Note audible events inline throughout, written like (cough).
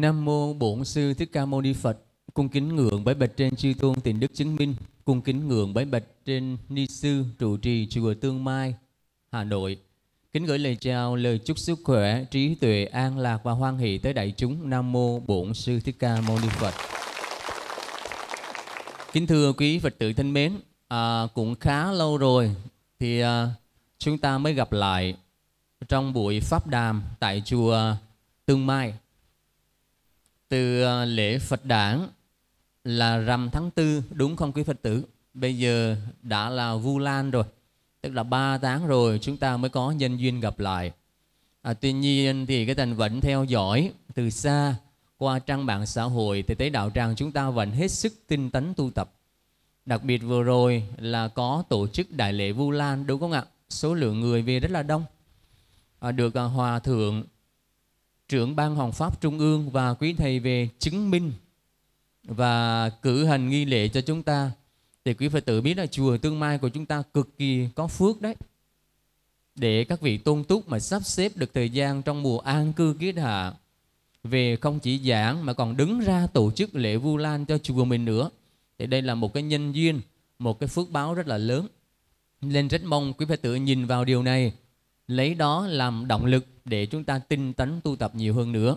Nam mô Bổn sư Thích Ca Mâu Ni Phật. Cung kính ngưỡng bái bạch trên chư tôn tiền đức chứng minh. Cung kính ngưỡng bái bạch trên ni sư trụ trì chùa Tương Mai, Hà Nội. Kính gửi lời chào, lời chúc sức khỏe, trí tuệ, an lạc và hoan hỷ tới đại chúng. Nam mô Bổn sư Thích Ca Mâu Ni Phật. Kính thưa quý Phật tử thân mến, à, cũng khá lâu rồi thì à, chúng ta mới gặp lại trong buổi pháp đàm tại chùa Tương Mai từ ờ, lễ Phật đản là rằm tháng tư đúng không quý Phật tử? Bây giờ đã là Vu Lan rồi, tức là ba tháng rồi chúng ta mới có nhân duyên gặp lại. À, tuy nhiên thì cái thành vẫn theo dõi từ xa qua trang mạng xã hội thì thấy đạo tràng chúng ta vẫn hết sức tinh tấn tu tập. Đặc biệt vừa rồi là có tổ chức đại lễ Vu Lan đúng không ạ? Số lượng người về rất là đông. À, được à, hòa thượng trưởng ban hoàng pháp trung ương và quý thầy về chứng minh và cử hành nghi lễ cho chúng ta thì quý phật tử biết là chùa tương mai của chúng ta cực kỳ có phước đấy để các vị tôn túc mà sắp xếp được thời gian trong mùa an cư kiết hạ về không chỉ giảng mà còn đứng ra tổ chức lễ vu lan cho chùa mình nữa thì đây là một cái nhân duyên một cái phước báo rất là lớn nên rất mong quý phật tử nhìn vào điều này lấy đó làm động lực để chúng ta tinh tấn tu tập nhiều hơn nữa.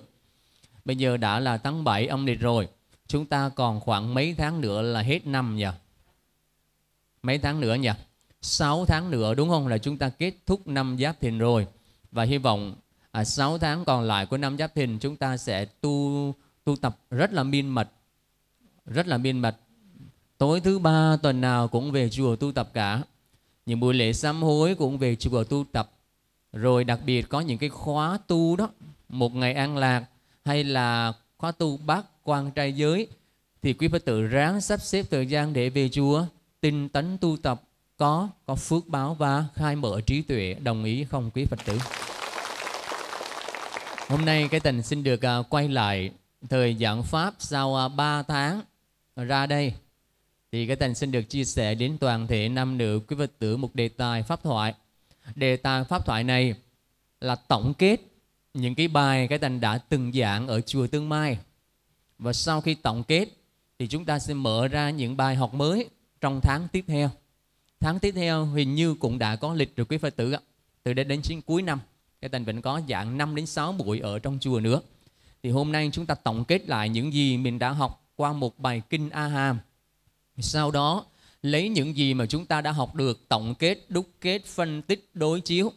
Bây giờ đã là tháng 7 âm lịch rồi, chúng ta còn khoảng mấy tháng nữa là hết năm nhỉ? Mấy tháng nữa nhỉ? 6 tháng nữa đúng không là chúng ta kết thúc năm Giáp Thìn rồi. Và hy vọng à, 6 tháng còn lại của năm Giáp Thìn chúng ta sẽ tu tu tập rất là miên mật, rất là miên mật. Tối thứ ba tuần nào cũng về chùa tu tập cả. Những buổi lễ sám hối cũng về chùa tu tập rồi đặc biệt có những cái khóa tu đó một ngày an lạc hay là khóa tu bát quan trai giới thì quý phật tử ráng sắp xếp thời gian để về chùa tinh tấn tu tập có có phước báo và khai mở trí tuệ đồng ý không quý phật tử hôm nay cái tình xin được à, quay lại thời giảng pháp sau 3 à, tháng ra đây thì cái tình xin được chia sẻ đến toàn thể nam nữ quý phật tử một đề tài pháp thoại Đề tài pháp thoại này là tổng kết những cái bài cái thành đã từng giảng ở chùa Tương Mai. Và sau khi tổng kết thì chúng ta sẽ mở ra những bài học mới trong tháng tiếp theo. Tháng tiếp theo hình như cũng đã có lịch rồi quý Phật tử ạ. Từ đây đến, đến cuối năm, cái thành vẫn có dạng 5 đến 6 buổi ở trong chùa nữa. Thì hôm nay chúng ta tổng kết lại những gì mình đã học qua một bài kinh A Hàm. Sau đó lấy những gì mà chúng ta đã học được tổng kết đúc kết phân tích đối chiếu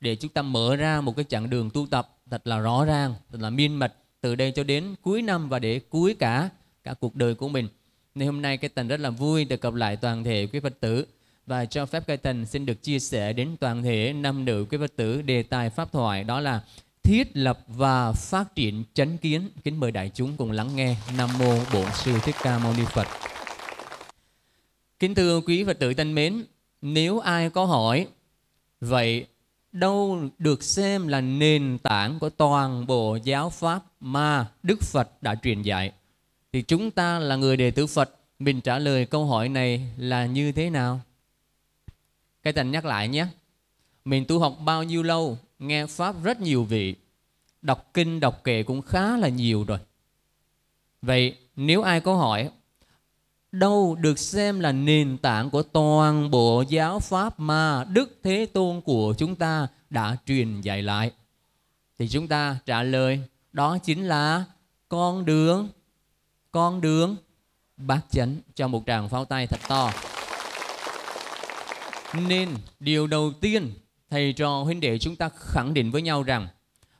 để chúng ta mở ra một cái chặng đường tu tập thật là rõ ràng thật là minh mật từ đây cho đến cuối năm và để cuối cả cả cuộc đời của mình nên hôm nay cái tần rất là vui được gặp lại toàn thể quý phật tử và cho phép cái tần xin được chia sẻ đến toàn thể nam nữ quý phật tử đề tài pháp thoại đó là thiết lập và phát triển chánh kiến kính mời đại chúng cùng lắng nghe nam mô bổn sư thích ca mâu ni phật Kính thưa quý Phật tử thân mến, nếu ai có hỏi, vậy đâu được xem là nền tảng của toàn bộ giáo pháp mà Đức Phật đã truyền dạy? Thì chúng ta là người đệ tử Phật, mình trả lời câu hỏi này là như thế nào? Cái thành nhắc lại nhé. Mình tu học bao nhiêu lâu, nghe Pháp rất nhiều vị, đọc kinh, đọc kệ cũng khá là nhiều rồi. Vậy nếu ai có hỏi đâu được xem là nền tảng của toàn bộ giáo pháp mà Đức Thế Tôn của chúng ta đã truyền dạy lại? Thì chúng ta trả lời đó chính là con đường, con đường bát chánh cho một tràng pháo tay thật to. Nên điều đầu tiên thầy trò huynh đệ chúng ta khẳng định với nhau rằng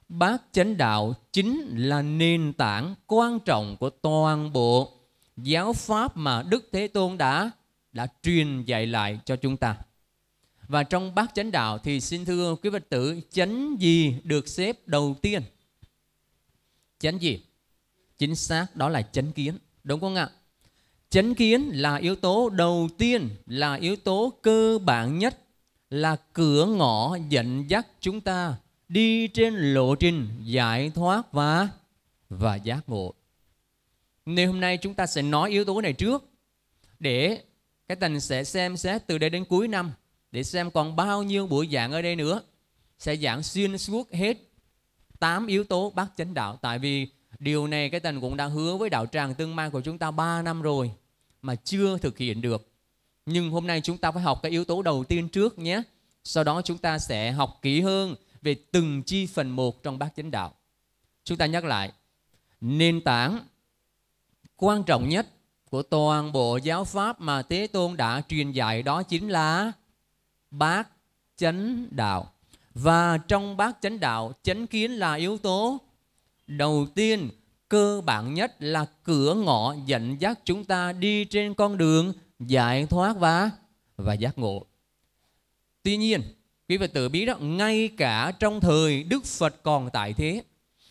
bát chánh đạo chính là nền tảng quan trọng của toàn bộ giáo pháp mà Đức Thế Tôn đã đã truyền dạy lại cho chúng ta. Và trong bát chánh đạo thì xin thưa quý Phật tử, chánh gì được xếp đầu tiên? Chánh gì? Chính xác đó là chánh kiến, đúng không ạ? Chánh kiến là yếu tố đầu tiên, là yếu tố cơ bản nhất, là cửa ngõ dẫn dắt chúng ta đi trên lộ trình giải thoát và và giác ngộ nên hôm nay chúng ta sẽ nói yếu tố này trước để cái tình sẽ xem xét từ đây đến cuối năm để xem còn bao nhiêu buổi giảng ở đây nữa sẽ giảng xuyên suốt hết 8 yếu tố bát chánh đạo tại vì điều này cái tình cũng đã hứa với đạo tràng tương mai của chúng ta 3 năm rồi mà chưa thực hiện được nhưng hôm nay chúng ta phải học cái yếu tố đầu tiên trước nhé sau đó chúng ta sẽ học kỹ hơn về từng chi phần một trong bát chánh đạo chúng ta nhắc lại nền tảng quan trọng nhất của toàn bộ giáo pháp mà Thế Tôn đã truyền dạy đó chính là bát chánh đạo. Và trong bát chánh đạo, chánh kiến là yếu tố đầu tiên, cơ bản nhất là cửa ngõ dẫn dắt chúng ta đi trên con đường giải thoát và và giác ngộ. Tuy nhiên, quý vị tự biết đó, ngay cả trong thời Đức Phật còn tại thế,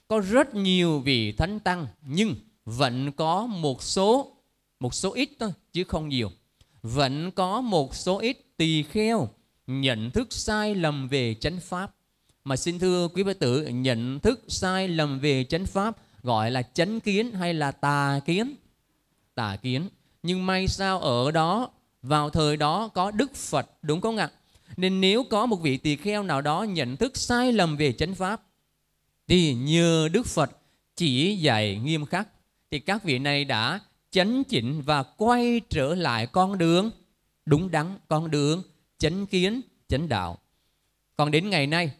có rất nhiều vị thánh tăng nhưng vẫn có một số một số ít thôi chứ không nhiều vẫn có một số ít tỳ kheo nhận thức sai lầm về chánh pháp mà xin thưa quý phật tử nhận thức sai lầm về chánh pháp gọi là chánh kiến hay là tà kiến tà kiến nhưng may sao ở đó vào thời đó có đức phật đúng không ạ nên nếu có một vị tỳ kheo nào đó nhận thức sai lầm về chánh pháp thì nhờ đức phật chỉ dạy nghiêm khắc thì các vị này đã chấn chỉnh và quay trở lại con đường đúng đắn, con đường chánh kiến, chánh đạo. Còn đến ngày nay,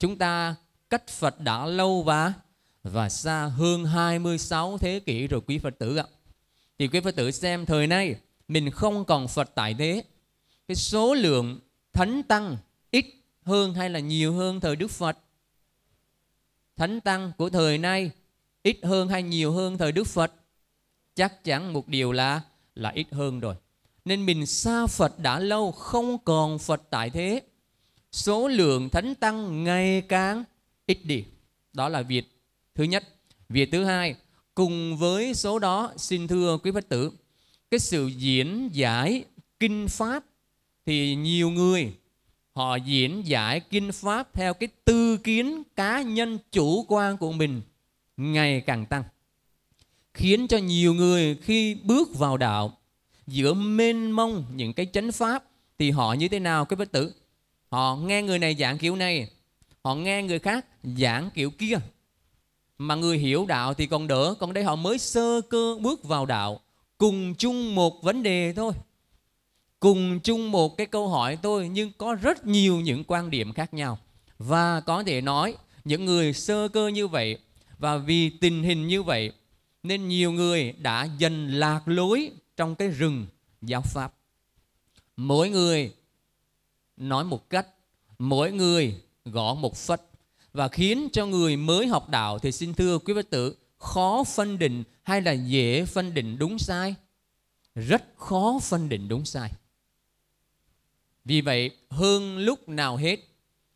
chúng ta cách Phật đã lâu và và xa hơn 26 thế kỷ rồi quý Phật tử ạ. Thì quý Phật tử xem thời nay mình không còn Phật tại thế. Cái số lượng thánh tăng ít hơn hay là nhiều hơn thời Đức Phật? Thánh tăng của thời nay ít hơn hay nhiều hơn thời Đức Phật? Chắc chắn một điều là là ít hơn rồi. Nên mình xa Phật đã lâu không còn Phật tại thế. Số lượng thánh tăng ngày càng ít đi. Đó là việc thứ nhất. Việc thứ hai, cùng với số đó xin thưa quý Phật tử, cái sự diễn giải kinh pháp thì nhiều người họ diễn giải kinh pháp theo cái tư kiến cá nhân chủ quan của mình ngày càng tăng khiến cho nhiều người khi bước vào đạo giữa mênh mông những cái chánh pháp thì họ như thế nào cái bất tử họ nghe người này giảng kiểu này họ nghe người khác giảng kiểu kia mà người hiểu đạo thì còn đỡ còn đây họ mới sơ cơ bước vào đạo cùng chung một vấn đề thôi cùng chung một cái câu hỏi thôi nhưng có rất nhiều những quan điểm khác nhau và có thể nói những người sơ cơ như vậy và vì tình hình như vậy nên nhiều người đã dần lạc lối trong cái rừng giáo pháp mỗi người nói một cách mỗi người gõ một phách và khiến cho người mới học đạo thì xin thưa quý phật tử khó phân định hay là dễ phân định đúng sai rất khó phân định đúng sai vì vậy hơn lúc nào hết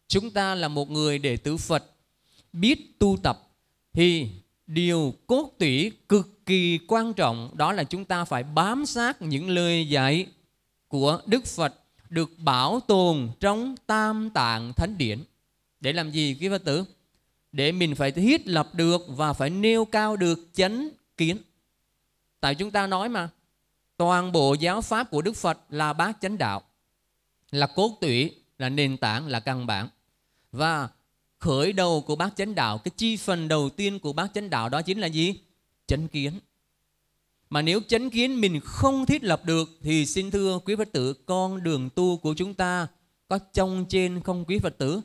chúng ta là một người đệ tử phật biết tu tập thì điều cốt tủy cực kỳ quan trọng đó là chúng ta phải bám sát những lời dạy của Đức Phật được bảo tồn trong Tam Tạng Thánh Điển. Để làm gì quý Phật tử? Để mình phải thiết lập được và phải nêu cao được chánh kiến. Tại chúng ta nói mà, toàn bộ giáo pháp của Đức Phật là bát chánh đạo, là cốt tủy, là nền tảng, là căn bản. Và khởi đầu của bác chánh đạo cái chi phần đầu tiên của bác chánh đạo đó chính là gì chánh kiến mà nếu chánh kiến mình không thiết lập được thì xin thưa quý phật tử con đường tu của chúng ta có trong trên không quý phật tử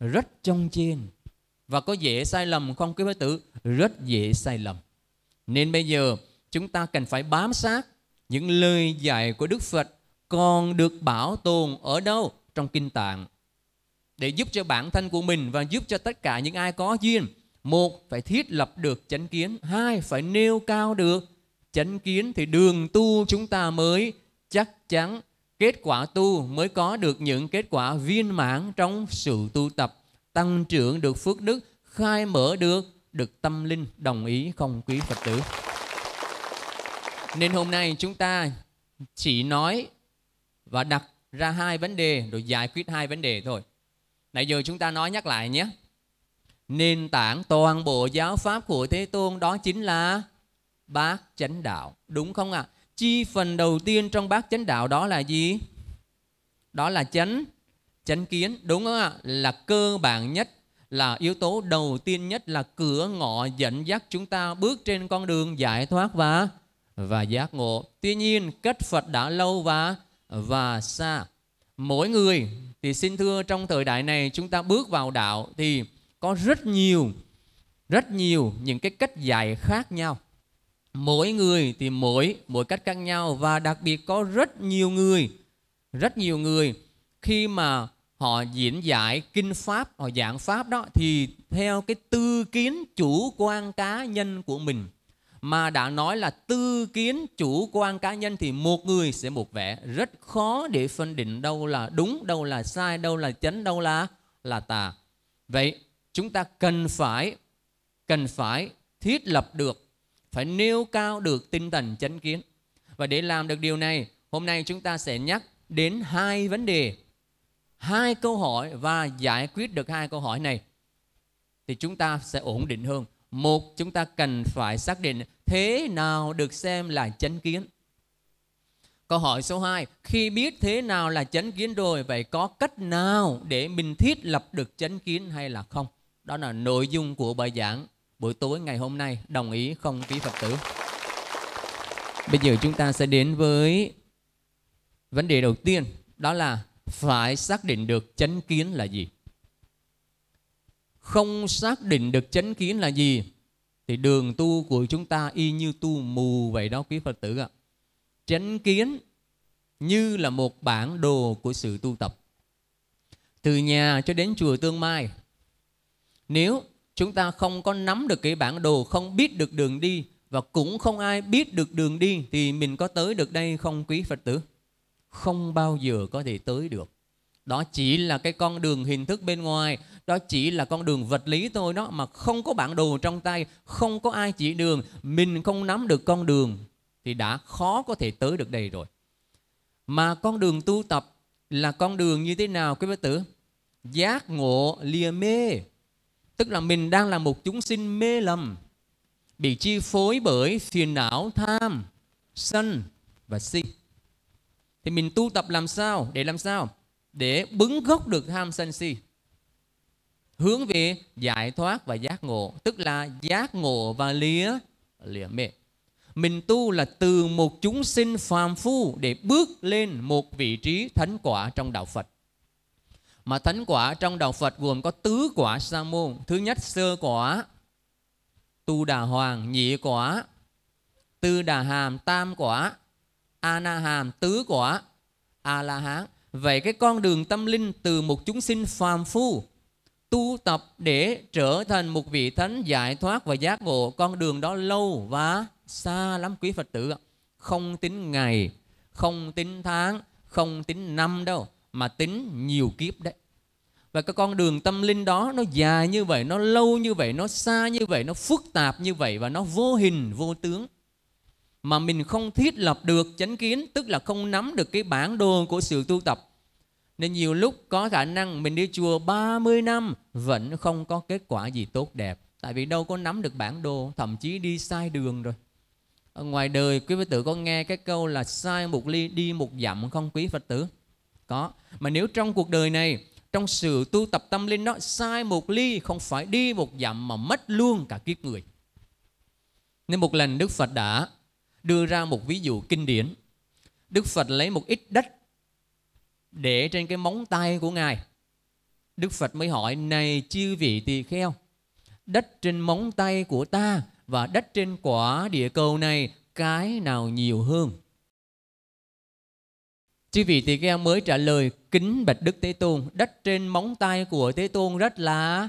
rất trong trên và có dễ sai lầm không quý phật tử rất dễ sai lầm nên bây giờ chúng ta cần phải bám sát những lời dạy của đức phật còn được bảo tồn ở đâu trong kinh tạng để giúp cho bản thân của mình và giúp cho tất cả những ai có duyên một phải thiết lập được chánh kiến hai phải nêu cao được chánh kiến thì đường tu chúng ta mới chắc chắn kết quả tu mới có được những kết quả viên mãn trong sự tu tập tăng trưởng được phước đức khai mở được được tâm linh đồng ý không quý phật tử nên hôm nay chúng ta chỉ nói và đặt ra hai vấn đề rồi giải quyết hai vấn đề thôi nãy giờ chúng ta nói nhắc lại nhé nền tảng toàn bộ giáo pháp của thế tôn đó chính là bát chánh đạo đúng không ạ à? chi phần đầu tiên trong bát chánh đạo đó là gì đó là chánh chánh kiến đúng không ạ à? là cơ bản nhất là yếu tố đầu tiên nhất là cửa ngõ dẫn dắt chúng ta bước trên con đường giải thoát và và giác ngộ tuy nhiên cách phật đã lâu và và xa mỗi người thì xin thưa trong thời đại này chúng ta bước vào đạo thì có rất nhiều rất nhiều những cái cách dạy khác nhau mỗi người thì mỗi mỗi cách khác nhau và đặc biệt có rất nhiều người rất nhiều người khi mà họ diễn giải kinh pháp họ giảng pháp đó thì theo cái tư kiến chủ quan cá nhân của mình mà đã nói là tư kiến chủ quan cá nhân thì một người sẽ một vẻ rất khó để phân định đâu là đúng đâu là sai đâu là chánh đâu là là tà vậy chúng ta cần phải cần phải thiết lập được phải nêu cao được tinh thần chánh kiến và để làm được điều này hôm nay chúng ta sẽ nhắc đến hai vấn đề hai câu hỏi và giải quyết được hai câu hỏi này thì chúng ta sẽ ổn định hơn một, chúng ta cần phải xác định thế nào được xem là chánh kiến. Câu hỏi số 2, khi biết thế nào là chánh kiến rồi, vậy có cách nào để mình thiết lập được chánh kiến hay là không? Đó là nội dung của bài giảng buổi tối ngày hôm nay, đồng ý không quý Phật tử? Bây giờ chúng ta sẽ đến với vấn đề đầu tiên, đó là phải xác định được chánh kiến là gì? không xác định được chánh kiến là gì thì đường tu của chúng ta y như tu mù vậy đó quý Phật tử ạ. Chánh kiến như là một bản đồ của sự tu tập. Từ nhà cho đến chùa Tương Mai. Nếu chúng ta không có nắm được cái bản đồ, không biết được đường đi và cũng không ai biết được đường đi thì mình có tới được đây không quý Phật tử? Không bao giờ có thể tới được đó chỉ là cái con đường hình thức bên ngoài đó chỉ là con đường vật lý thôi đó mà không có bản đồ trong tay không có ai chỉ đường mình không nắm được con đường thì đã khó có thể tới được đây rồi mà con đường tu tập là con đường như thế nào quý phật tử giác ngộ lìa mê tức là mình đang là một chúng sinh mê lầm bị chi phối bởi phiền não tham sân và si thì mình tu tập làm sao để làm sao để bứng gốc được tham sân si hướng về giải thoát và giác ngộ tức là giác ngộ và lìa lìa mê mình tu là từ một chúng sinh phàm phu để bước lên một vị trí thánh quả trong đạo Phật mà thánh quả trong đạo Phật gồm có tứ quả sa môn thứ nhất sơ quả tu đà hoàng nhị quả tư đà hàm tam quả a na hàm tứ quả a la hán Vậy cái con đường tâm linh từ một chúng sinh phàm phu tu tập để trở thành một vị thánh giải thoát và giác ngộ con đường đó lâu và xa lắm quý Phật tử không tính ngày không tính tháng không tính năm đâu mà tính nhiều kiếp đấy và cái con đường tâm linh đó nó dài như vậy nó lâu như vậy nó xa như vậy nó phức tạp như vậy và nó vô hình vô tướng mà mình không thiết lập được chánh kiến tức là không nắm được cái bản đồ của sự tu tập nên nhiều lúc có khả năng mình đi chùa 30 năm vẫn không có kết quả gì tốt đẹp tại vì đâu có nắm được bản đồ thậm chí đi sai đường rồi ở ngoài đời quý phật tử có nghe cái câu là sai một ly đi một dặm không quý phật tử có mà nếu trong cuộc đời này trong sự tu tập tâm linh đó sai một ly không phải đi một dặm mà mất luôn cả kiếp người nên một lần đức phật đã đưa ra một ví dụ kinh điển đức phật lấy một ít đất để trên cái móng tay của ngài đức phật mới hỏi này chư vị tỳ kheo đất trên móng tay của ta và đất trên quả địa cầu này cái nào nhiều hơn chư vị tỳ kheo mới trả lời kính bạch đức thế tôn đất trên móng tay của thế tôn rất là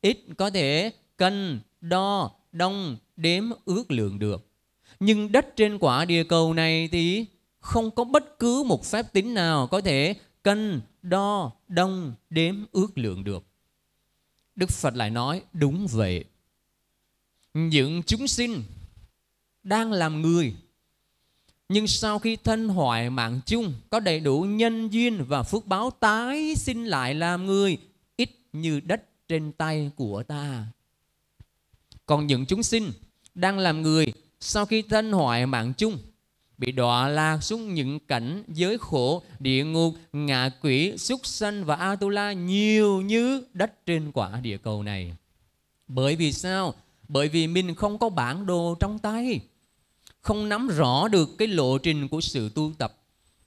ít có thể cân đo đong đếm ước lượng được nhưng đất trên quả địa cầu này thì không có bất cứ một phép tính nào có thể cân, đo, đông, đếm, ước lượng được. Đức Phật lại nói đúng vậy. Những chúng sinh đang làm người nhưng sau khi thân hoại mạng chung có đầy đủ nhân duyên và phước báo tái sinh lại làm người ít như đất trên tay của ta. Còn những chúng sinh đang làm người sau khi thân hoại mạng chung bị đọa lạc xuống những cảnh giới khổ địa ngục ngạ quỷ súc sanh và atula nhiều như đất trên quả địa cầu này bởi vì sao bởi vì mình không có bản đồ trong tay không nắm rõ được cái lộ trình của sự tu tập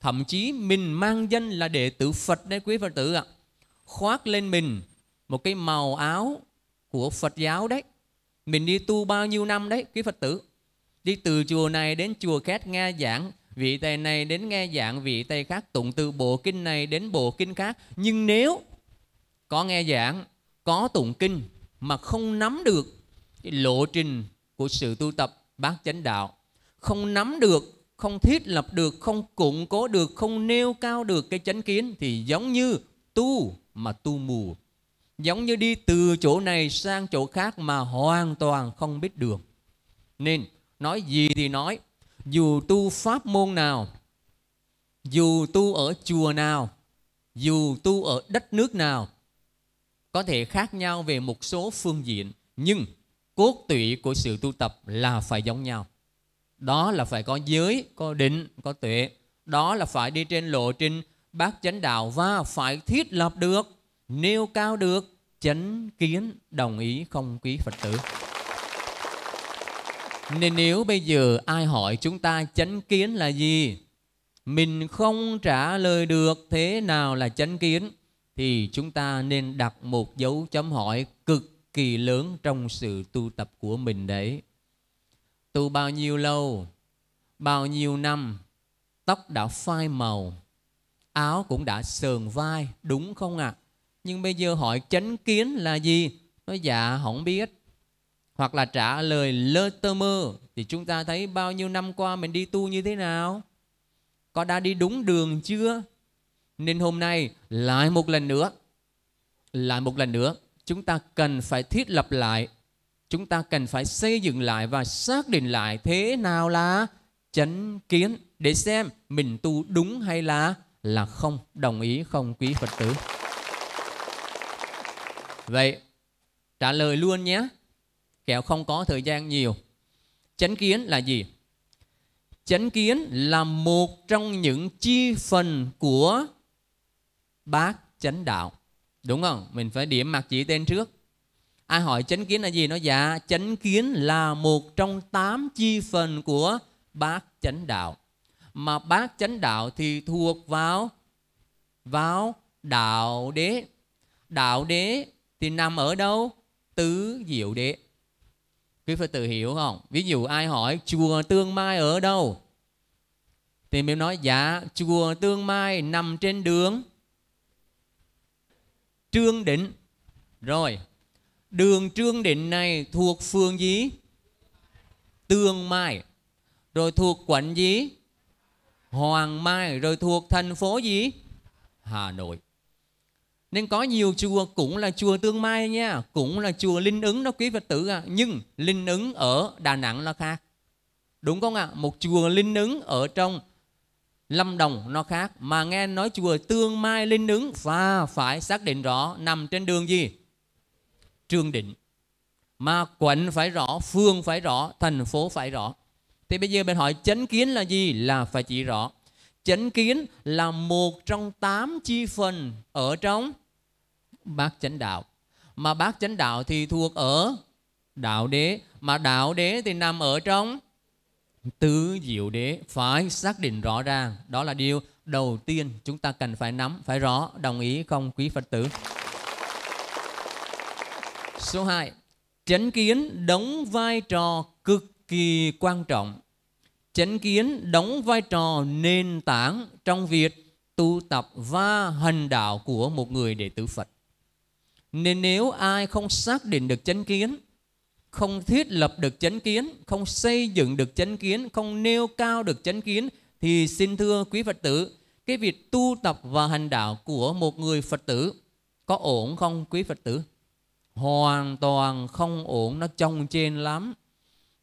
thậm chí mình mang danh là đệ tử phật đấy quý phật tử ạ khoác lên mình một cái màu áo của phật giáo đấy mình đi tu bao nhiêu năm đấy quý phật tử đi từ chùa này đến chùa khác nghe giảng vị thầy này đến nghe giảng vị thầy khác tụng từ bộ kinh này đến bộ kinh khác nhưng nếu có nghe giảng có tụng kinh mà không nắm được cái lộ trình của sự tu tập bát chánh đạo không nắm được không thiết lập được không củng cố được không nêu cao được cái chánh kiến thì giống như tu mà tu mù giống như đi từ chỗ này sang chỗ khác mà hoàn toàn không biết đường nên nói gì thì nói dù tu pháp môn nào dù tu ở chùa nào dù tu ở đất nước nào có thể khác nhau về một số phương diện nhưng cốt tủy của sự tu tập là phải giống nhau đó là phải có giới có định có tuệ đó là phải đi trên lộ trình bác chánh đạo và phải thiết lập được nêu cao được chánh kiến đồng ý không quý phật tử nên nếu bây giờ ai hỏi chúng ta chánh kiến là gì? Mình không trả lời được thế nào là chánh kiến thì chúng ta nên đặt một dấu chấm hỏi cực kỳ lớn trong sự tu tập của mình đấy. Tu bao nhiêu lâu, bao nhiêu năm, tóc đã phai màu, áo cũng đã sờn vai, đúng không ạ? À? Nhưng bây giờ hỏi chánh kiến là gì? nói dạ không biết hoặc là trả lời lơ tơ mơ thì chúng ta thấy bao nhiêu năm qua mình đi tu như thế nào có đã đi đúng đường chưa nên hôm nay lại một lần nữa lại một lần nữa chúng ta cần phải thiết lập lại chúng ta cần phải xây dựng lại và xác định lại thế nào là chánh kiến để xem mình tu đúng hay là là không đồng ý không quý phật tử vậy trả lời luôn nhé kẻo không có thời gian nhiều chánh kiến là gì chánh kiến là một trong những chi phần của bát chánh đạo đúng không mình phải điểm mặt chỉ tên trước ai hỏi chánh kiến là gì nó dạ chánh kiến là một trong tám chi phần của bát chánh đạo mà bát chánh đạo thì thuộc vào vào đạo đế đạo đế thì nằm ở đâu tứ diệu đế quý phật tử hiểu không ví dụ ai hỏi chùa tương mai ở đâu thì mình nói dạ chùa tương mai nằm trên đường trương định rồi đường trương định này thuộc phường gì tương mai rồi thuộc quận gì hoàng mai rồi thuộc thành phố gì hà nội nên có nhiều chùa cũng là chùa tương mai nha cũng là chùa linh ứng đó quý phật tử à. nhưng linh ứng ở đà nẵng nó khác đúng không ạ à? một chùa linh ứng ở trong lâm đồng nó khác mà nghe nói chùa tương mai linh ứng và phải xác định rõ nằm trên đường gì Trường định mà quận phải rõ phương phải rõ thành phố phải rõ thì bây giờ mình hỏi chánh kiến là gì là phải chỉ rõ chánh kiến là một trong tám chi phần ở trong bát chánh đạo mà bát chánh đạo thì thuộc ở đạo đế mà đạo đế thì nằm ở trong tứ diệu đế phải xác định rõ ràng đó là điều đầu tiên chúng ta cần phải nắm phải rõ đồng ý không quý phật tử số 2 chánh kiến đóng vai trò cực kỳ quan trọng chánh kiến đóng vai trò nền tảng trong việc tu tập và hành đạo của một người đệ tử phật nên nếu ai không xác định được chánh kiến, không thiết lập được chánh kiến, không xây dựng được chánh kiến, không nêu cao được chánh kiến thì xin thưa quý Phật tử, cái việc tu tập và hành đạo của một người Phật tử có ổn không quý Phật tử? Hoàn toàn không ổn, nó trông trên lắm.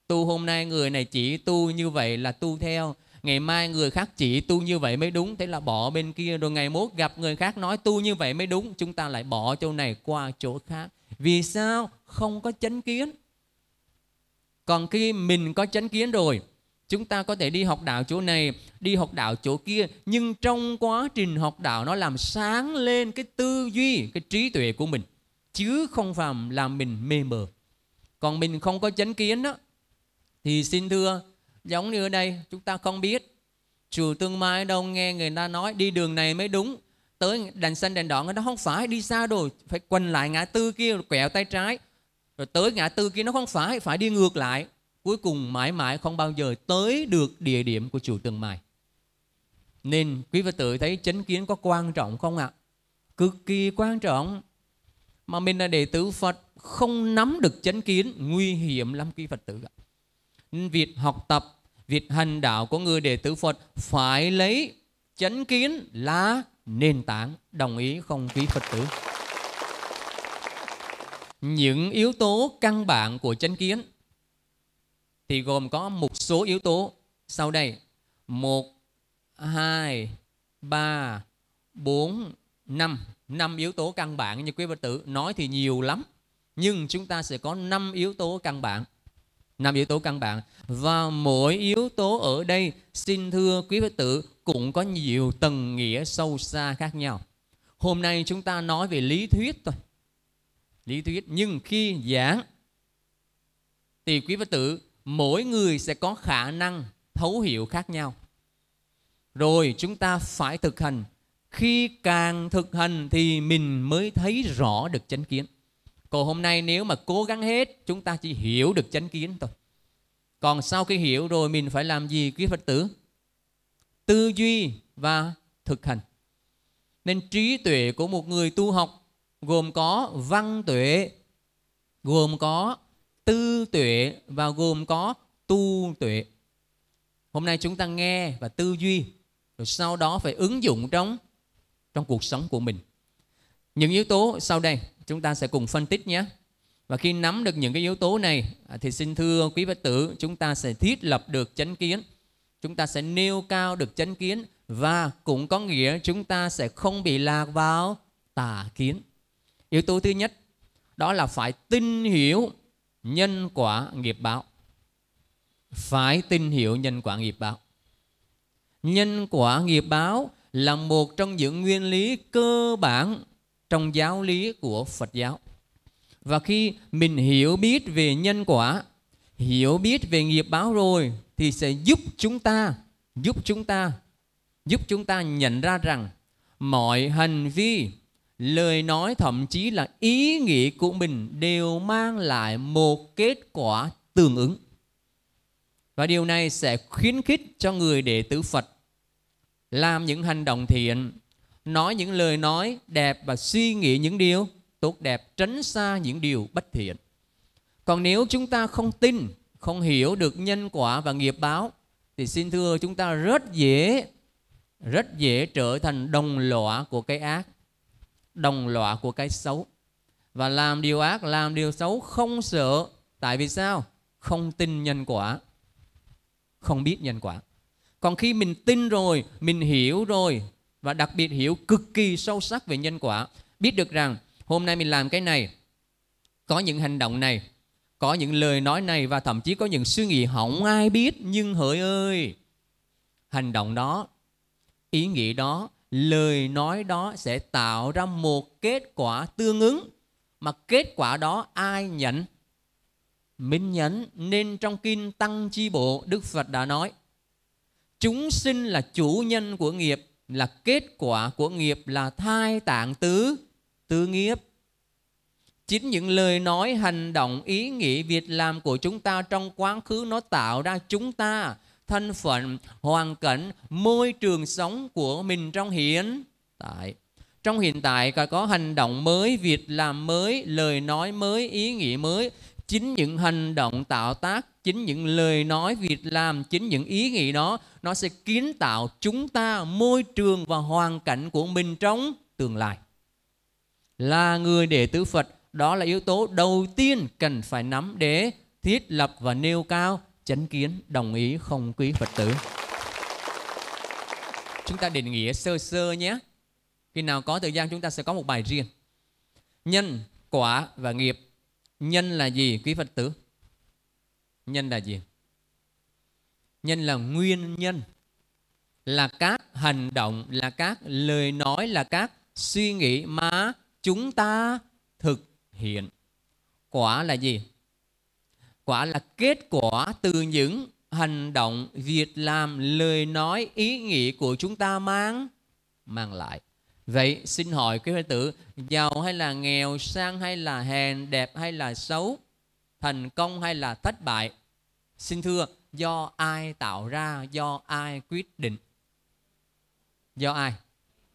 Tu hôm nay người này chỉ tu như vậy là tu theo ngày mai người khác chỉ tu như vậy mới đúng thế là bỏ bên kia rồi ngày mốt gặp người khác nói tu như vậy mới đúng chúng ta lại bỏ chỗ này qua chỗ khác vì sao không có chánh kiến còn khi mình có chánh kiến rồi chúng ta có thể đi học đạo chỗ này đi học đạo chỗ kia nhưng trong quá trình học đạo nó làm sáng lên cái tư duy cái trí tuệ của mình chứ không phàm làm mình mê mờ còn mình không có chánh kiến đó thì xin thưa Giống như ở đây chúng ta không biết Trừ tương mai đâu nghe người ta nói đi đường này mới đúng Tới đèn xanh đèn đỏ nó không phải đi xa rồi Phải quần lại ngã tư kia quẹo tay trái Rồi tới ngã tư kia nó không phải phải đi ngược lại Cuối cùng mãi mãi không bao giờ tới được địa điểm của chủ tương mai Nên quý vị tử thấy chánh kiến có quan trọng không ạ? À? Cực kỳ quan trọng Mà mình là đệ tử Phật không nắm được chánh kiến Nguy hiểm lắm quý Phật tử ạ Việc học tập việc hành đạo của người đệ tử Phật phải lấy chánh kiến là nền tảng đồng ý không quý Phật tử những yếu tố căn bản của chánh kiến thì gồm có một số yếu tố sau đây một hai ba bốn năm năm yếu tố căn bản như quý Phật tử nói thì nhiều lắm nhưng chúng ta sẽ có năm yếu tố căn bản năm yếu tố căn bản và mỗi yếu tố ở đây xin thưa quý phật tử cũng có nhiều tầng nghĩa sâu xa khác nhau hôm nay chúng ta nói về lý thuyết thôi lý thuyết nhưng khi giảng thì quý phật tử mỗi người sẽ có khả năng thấu hiểu khác nhau rồi chúng ta phải thực hành khi càng thực hành thì mình mới thấy rõ được chánh kiến còn hôm nay nếu mà cố gắng hết Chúng ta chỉ hiểu được chánh kiến thôi Còn sau khi hiểu rồi Mình phải làm gì quý Phật tử Tư duy và thực hành Nên trí tuệ của một người tu học Gồm có văn tuệ Gồm có tư tuệ Và gồm có tu tuệ Hôm nay chúng ta nghe và tư duy Rồi sau đó phải ứng dụng trong Trong cuộc sống của mình Những yếu tố sau đây chúng ta sẽ cùng phân tích nhé. Và khi nắm được những cái yếu tố này à, thì xin thưa quý phật tử, chúng ta sẽ thiết lập được chánh kiến. Chúng ta sẽ nêu cao được chánh kiến và cũng có nghĩa chúng ta sẽ không bị lạc vào tà kiến. Yếu tố thứ nhất đó là phải tin hiểu nhân quả nghiệp báo. Phải tin hiểu nhân quả nghiệp báo. Nhân quả nghiệp báo là một trong những nguyên lý cơ bản trong giáo lý của Phật giáo. Và khi mình hiểu biết về nhân quả, hiểu biết về nghiệp báo rồi thì sẽ giúp chúng ta, giúp chúng ta, giúp chúng ta nhận ra rằng mọi hành vi, lời nói thậm chí là ý nghĩ của mình đều mang lại một kết quả tương ứng. Và điều này sẽ khuyến khích cho người đệ tử Phật làm những hành động thiện nói những lời nói đẹp và suy nghĩ những điều tốt đẹp, tránh xa những điều bất thiện. Còn nếu chúng ta không tin, không hiểu được nhân quả và nghiệp báo thì xin thưa chúng ta rất dễ rất dễ trở thành đồng lõa của cái ác, đồng lõa của cái xấu. Và làm điều ác, làm điều xấu không sợ, tại vì sao? Không tin nhân quả, không biết nhân quả. Còn khi mình tin rồi, mình hiểu rồi và đặc biệt hiểu cực kỳ sâu sắc về nhân quả biết được rằng hôm nay mình làm cái này có những hành động này có những lời nói này và thậm chí có những suy nghĩ không ai biết nhưng hỡi ơi hành động đó ý nghĩ đó lời nói đó sẽ tạo ra một kết quả tương ứng mà kết quả đó ai nhận minh nhẫn nên trong kinh tăng chi bộ đức phật đã nói chúng sinh là chủ nhân của nghiệp là kết quả của nghiệp là thai tạng tứ tứ nghiệp chính những lời nói hành động ý nghĩ việc làm của chúng ta trong quá khứ nó tạo ra chúng ta thân phận hoàn cảnh môi trường sống của mình trong hiện tại trong hiện tại còn có hành động mới việc làm mới lời nói mới ý nghĩ mới chính những hành động tạo tác chính những lời nói, việc làm, chính những ý nghĩ đó nó sẽ kiến tạo chúng ta môi trường và hoàn cảnh của mình trong tương lai. Là người đệ tử Phật, đó là yếu tố đầu tiên cần phải nắm để thiết lập và nêu cao chánh kiến đồng ý không quý Phật tử. Chúng ta định nghĩa sơ sơ nhé. Khi nào có thời gian chúng ta sẽ có một bài riêng. Nhân, quả và nghiệp. Nhân là gì quý Phật tử? Nhân là gì? Nhân là nguyên nhân là các hành động, là các lời nói, là các suy nghĩ mà chúng ta thực hiện. Quả là gì? Quả là kết quả từ những hành động, việc làm, lời nói, ý nghĩ của chúng ta mang mang lại. Vậy xin hỏi quý phật tử giàu hay là nghèo, sang hay là hèn, đẹp hay là xấu, thành công hay là thất bại xin thưa do ai tạo ra do ai quyết định do ai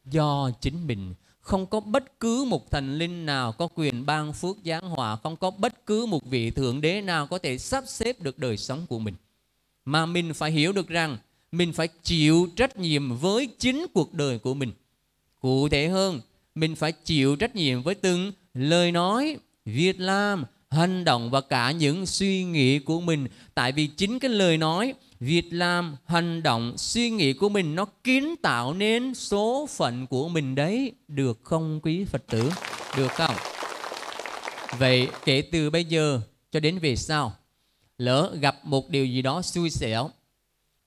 do chính mình không có bất cứ một thần linh nào có quyền ban phước giáng hòa không có bất cứ một vị thượng đế nào có thể sắp xếp được đời sống của mình mà mình phải hiểu được rằng mình phải chịu trách nhiệm với chính cuộc đời của mình cụ thể hơn mình phải chịu trách nhiệm với từng lời nói việc làm hành động và cả những suy nghĩ của mình tại vì chính cái lời nói việc làm hành động suy nghĩ của mình nó kiến tạo nên số phận của mình đấy được không quý phật tử được không vậy kể từ bây giờ cho đến về sau lỡ gặp một điều gì đó xui xẻo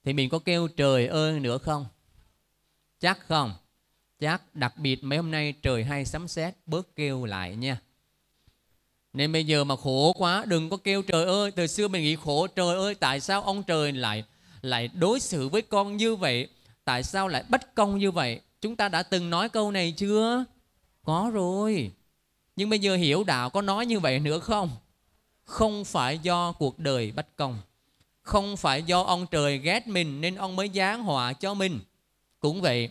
thì mình có kêu trời ơi nữa không chắc không chắc đặc biệt mấy hôm nay trời hay sấm sét bớt kêu lại nha nên bây giờ mà khổ quá đừng có kêu trời ơi Từ xưa mình nghĩ khổ trời ơi tại sao ông trời lại lại đối xử với con như vậy Tại sao lại bất công như vậy Chúng ta đã từng nói câu này chưa Có rồi Nhưng bây giờ hiểu đạo có nói như vậy nữa không Không phải do cuộc đời bất công Không phải do ông trời ghét mình Nên ông mới giáng họa cho mình Cũng vậy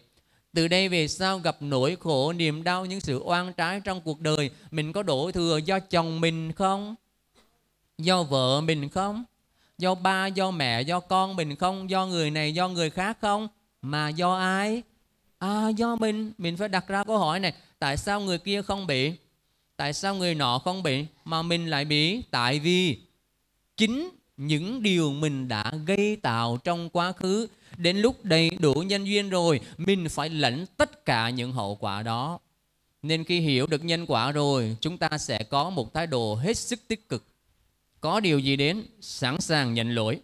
từ đây về sau gặp nỗi khổ niềm đau những sự oan trái trong cuộc đời mình có đổ thừa do chồng mình không do vợ mình không do ba do mẹ do con mình không do người này do người khác không mà do ai à do mình mình phải đặt ra câu hỏi này tại sao người kia không bị tại sao người nọ không bị mà mình lại bị tại vì chính những điều mình đã gây tạo trong quá khứ đến lúc đầy đủ nhân duyên rồi mình phải lãnh tất cả những hậu quả đó nên khi hiểu được nhân quả rồi chúng ta sẽ có một thái độ hết sức tích cực có điều gì đến sẵn sàng nhận lỗi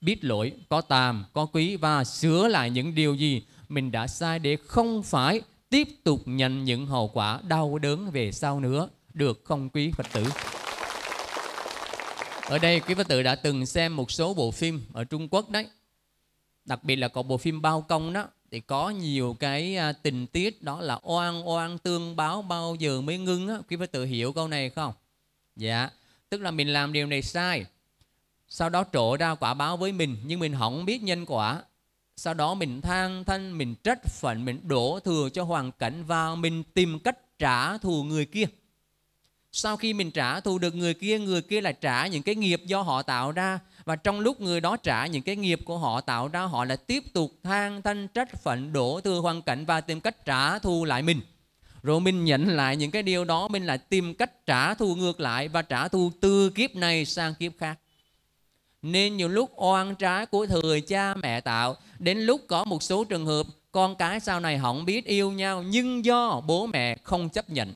biết lỗi có tàm có quý và sửa lại những điều gì mình đã sai để không phải tiếp tục nhận những hậu quả đau đớn về sau nữa được không quý phật tử ở đây quý Phật tử đã từng xem một số bộ phim ở Trung Quốc đấy Đặc biệt là có bộ phim Bao Công đó Thì có nhiều cái à, tình tiết đó là oan oan tương báo bao giờ mới ngưng á Quý Phật tử hiểu câu này không? Dạ Tức là mình làm điều này sai Sau đó trổ ra quả báo với mình Nhưng mình không biết nhân quả Sau đó mình than thân mình trách phận Mình đổ thừa cho hoàn cảnh Và mình tìm cách trả thù người kia sau khi mình trả thù được người kia người kia là trả những cái nghiệp do họ tạo ra và trong lúc người đó trả những cái nghiệp của họ tạo ra họ lại tiếp tục than thanh trách phận đổ thừa hoàn cảnh và tìm cách trả thù lại mình rồi mình nhận lại những cái điều đó mình lại tìm cách trả thù ngược lại và trả thù từ kiếp này sang kiếp khác nên nhiều lúc oan trái của thời cha mẹ tạo đến lúc có một số trường hợp con cái sau này không biết yêu nhau nhưng do bố mẹ không chấp nhận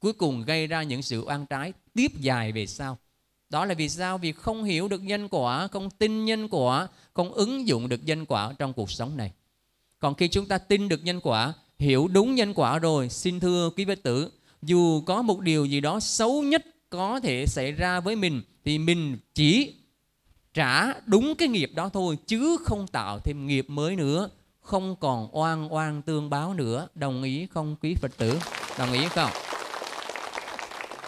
cuối cùng gây ra những sự oan trái tiếp dài về sau đó là vì sao vì không hiểu được nhân quả không tin nhân quả không ứng dụng được nhân quả trong cuộc sống này còn khi chúng ta tin được nhân quả hiểu đúng nhân quả rồi xin thưa quý phật tử dù có một điều gì đó xấu nhất có thể xảy ra với mình thì mình chỉ trả đúng cái nghiệp đó thôi chứ không tạo thêm nghiệp mới nữa không còn oan oan tương báo nữa đồng ý không quý phật tử đồng ý không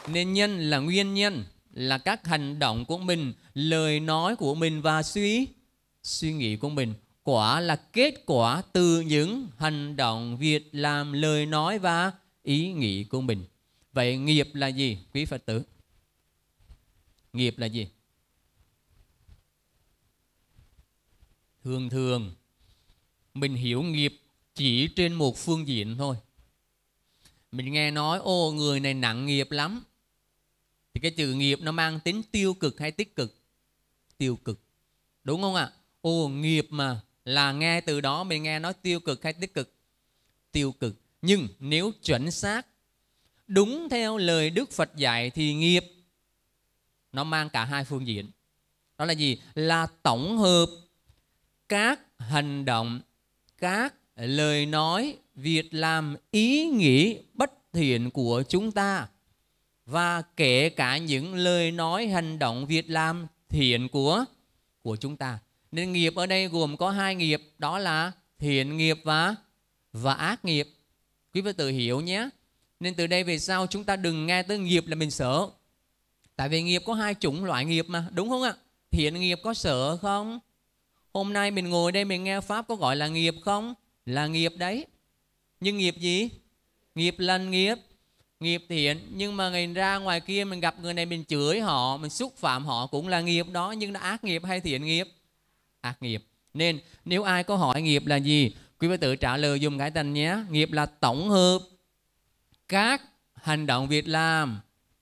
nên nhân là nguyên nhân là các hành động của mình, lời nói của mình và suy suy nghĩ của mình. Quả là kết quả từ những hành động, việc làm, lời nói và ý nghĩ của mình. Vậy nghiệp là gì, quý Phật tử? Nghiệp là gì? Thường thường mình hiểu nghiệp chỉ trên một phương diện thôi. Mình nghe nói ô người này nặng nghiệp lắm, thì cái chữ nghiệp nó mang tính tiêu cực hay tích cực tiêu cực đúng không ạ à? ồ nghiệp mà là nghe từ đó mình nghe nói tiêu cực hay tích cực tiêu cực nhưng nếu chuẩn xác đúng theo lời đức phật dạy thì nghiệp nó mang cả hai phương diện đó là gì là tổng hợp các hành động các lời nói việc làm ý nghĩ bất thiện của chúng ta và kể cả những lời nói hành động việc làm thiện của của chúng ta nên nghiệp ở đây gồm có hai nghiệp đó là thiện nghiệp và và ác nghiệp quý vị tự hiểu nhé nên từ đây về sau chúng ta đừng nghe tới nghiệp là mình sợ tại vì nghiệp có hai chủng loại nghiệp mà đúng không ạ thiện nghiệp có sợ không hôm nay mình ngồi đây mình nghe pháp có gọi là nghiệp không là nghiệp đấy nhưng nghiệp gì nghiệp lành nghiệp nghiệp thiện nhưng mà ngày ra ngoài kia mình gặp người này mình chửi họ mình xúc phạm họ cũng là nghiệp đó nhưng nó ác nghiệp hay thiện nghiệp ác nghiệp nên nếu ai có hỏi nghiệp là gì quý vị tự trả lời dùng cải tành nhé nghiệp là tổng hợp các hành động việc làm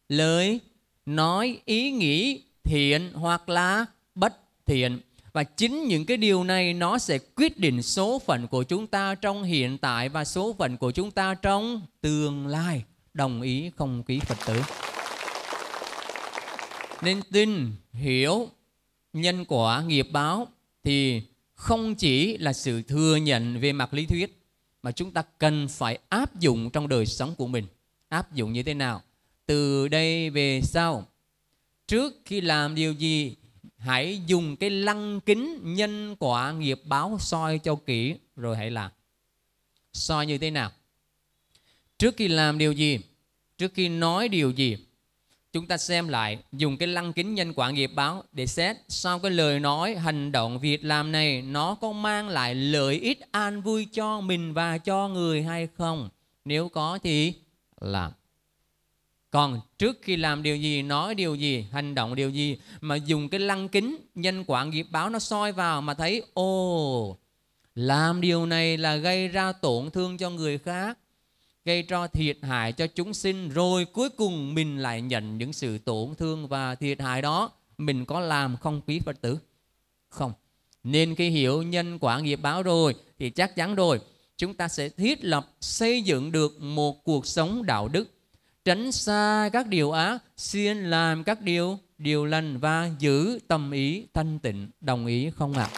lời nói ý nghĩ thiện hoặc là bất thiện và chính những cái điều này nó sẽ quyết định số phận của chúng ta trong hiện tại và số phận của chúng ta trong tương lai đồng ý không ký Phật tử. Nên tin, hiểu nhân quả nghiệp báo thì không chỉ là sự thừa nhận về mặt lý thuyết mà chúng ta cần phải áp dụng trong đời sống của mình. Áp dụng như thế nào? Từ đây về sau, trước khi làm điều gì hãy dùng cái lăng kính nhân quả nghiệp báo soi cho kỹ rồi hãy làm soi như thế nào trước khi làm điều gì trước khi nói điều gì chúng ta xem lại dùng cái lăng kính nhân quả nghiệp báo để xét sao cái lời nói hành động việc làm này nó có mang lại lợi ích an vui cho mình và cho người hay không nếu có thì làm còn trước khi làm điều gì nói điều gì hành động điều gì mà dùng cái lăng kính nhân quả nghiệp báo nó soi vào mà thấy ô làm điều này là gây ra tổn thương cho người khác gây cho thiệt hại cho chúng sinh rồi cuối cùng mình lại nhận những sự tổn thương và thiệt hại đó mình có làm không quý Phật tử không nên khi hiểu nhân quả nghiệp báo rồi thì chắc chắn rồi chúng ta sẽ thiết lập xây dựng được một cuộc sống đạo đức tránh xa các điều ác xin làm các điều điều lành và giữ tâm ý thanh tịnh đồng ý không ạ à?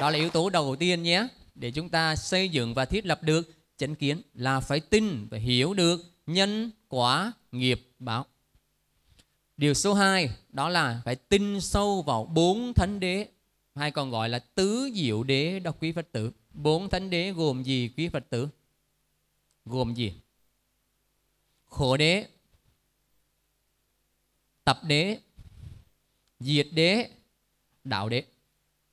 đó là yếu tố đầu tiên nhé để chúng ta xây dựng và thiết lập được chánh kiến là phải tin và hiểu được nhân quả nghiệp báo. Điều số 2 đó là phải tin sâu vào bốn thánh đế hay còn gọi là tứ diệu đế đó quý Phật tử. Bốn thánh đế gồm gì quý Phật tử? Gồm gì? Khổ đế, tập đế, diệt đế, đạo đế.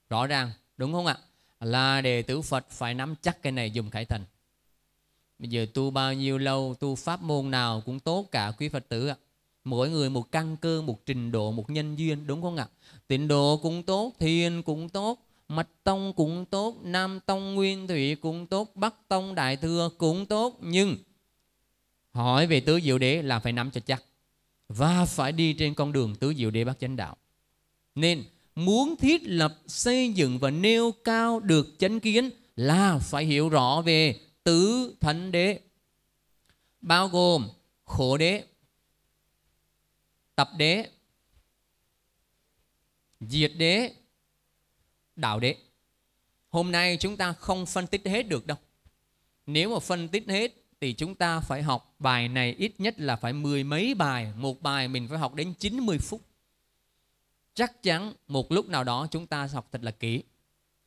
Rõ ràng, đúng không ạ? là đệ tử Phật phải nắm chắc cái này dùng khải thành. Bây giờ tu bao nhiêu lâu, tu pháp môn nào cũng tốt cả quý Phật tử ạ. Mỗi người một căn cơ, một trình độ, một nhân duyên, đúng không ạ? Tịnh độ cũng tốt, thiền cũng tốt, Mật Tông cũng tốt, Nam Tông Nguyên Thủy cũng tốt, Bắc Tông Đại Thừa cũng tốt. Nhưng hỏi về tứ diệu đế là phải nắm cho chắc. Và phải đi trên con đường tứ diệu đế bác chánh đạo. Nên muốn thiết lập, xây dựng và nêu cao được chánh kiến là phải hiểu rõ về tứ thánh đế bao gồm khổ đế, tập đế, diệt đế, đạo đế. Hôm nay chúng ta không phân tích hết được đâu. Nếu mà phân tích hết thì chúng ta phải học bài này ít nhất là phải mười mấy bài, một bài mình phải học đến 90 phút chắc chắn một lúc nào đó chúng ta học thật là kỹ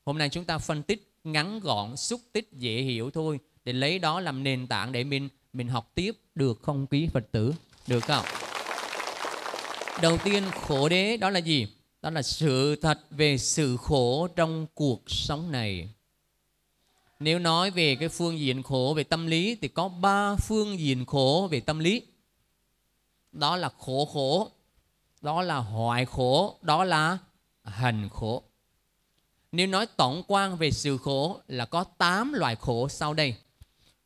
hôm nay chúng ta phân tích ngắn gọn xúc tích dễ hiểu thôi để lấy đó làm nền tảng để mình mình học tiếp được không quý phật tử được không đầu tiên khổ đế đó là gì đó là sự thật về sự khổ trong cuộc sống này nếu nói về cái phương diện khổ về tâm lý thì có ba phương diện khổ về tâm lý đó là khổ khổ đó là hoại khổ đó là hành khổ nếu nói tổng quan về sự khổ là có 8 loại khổ sau đây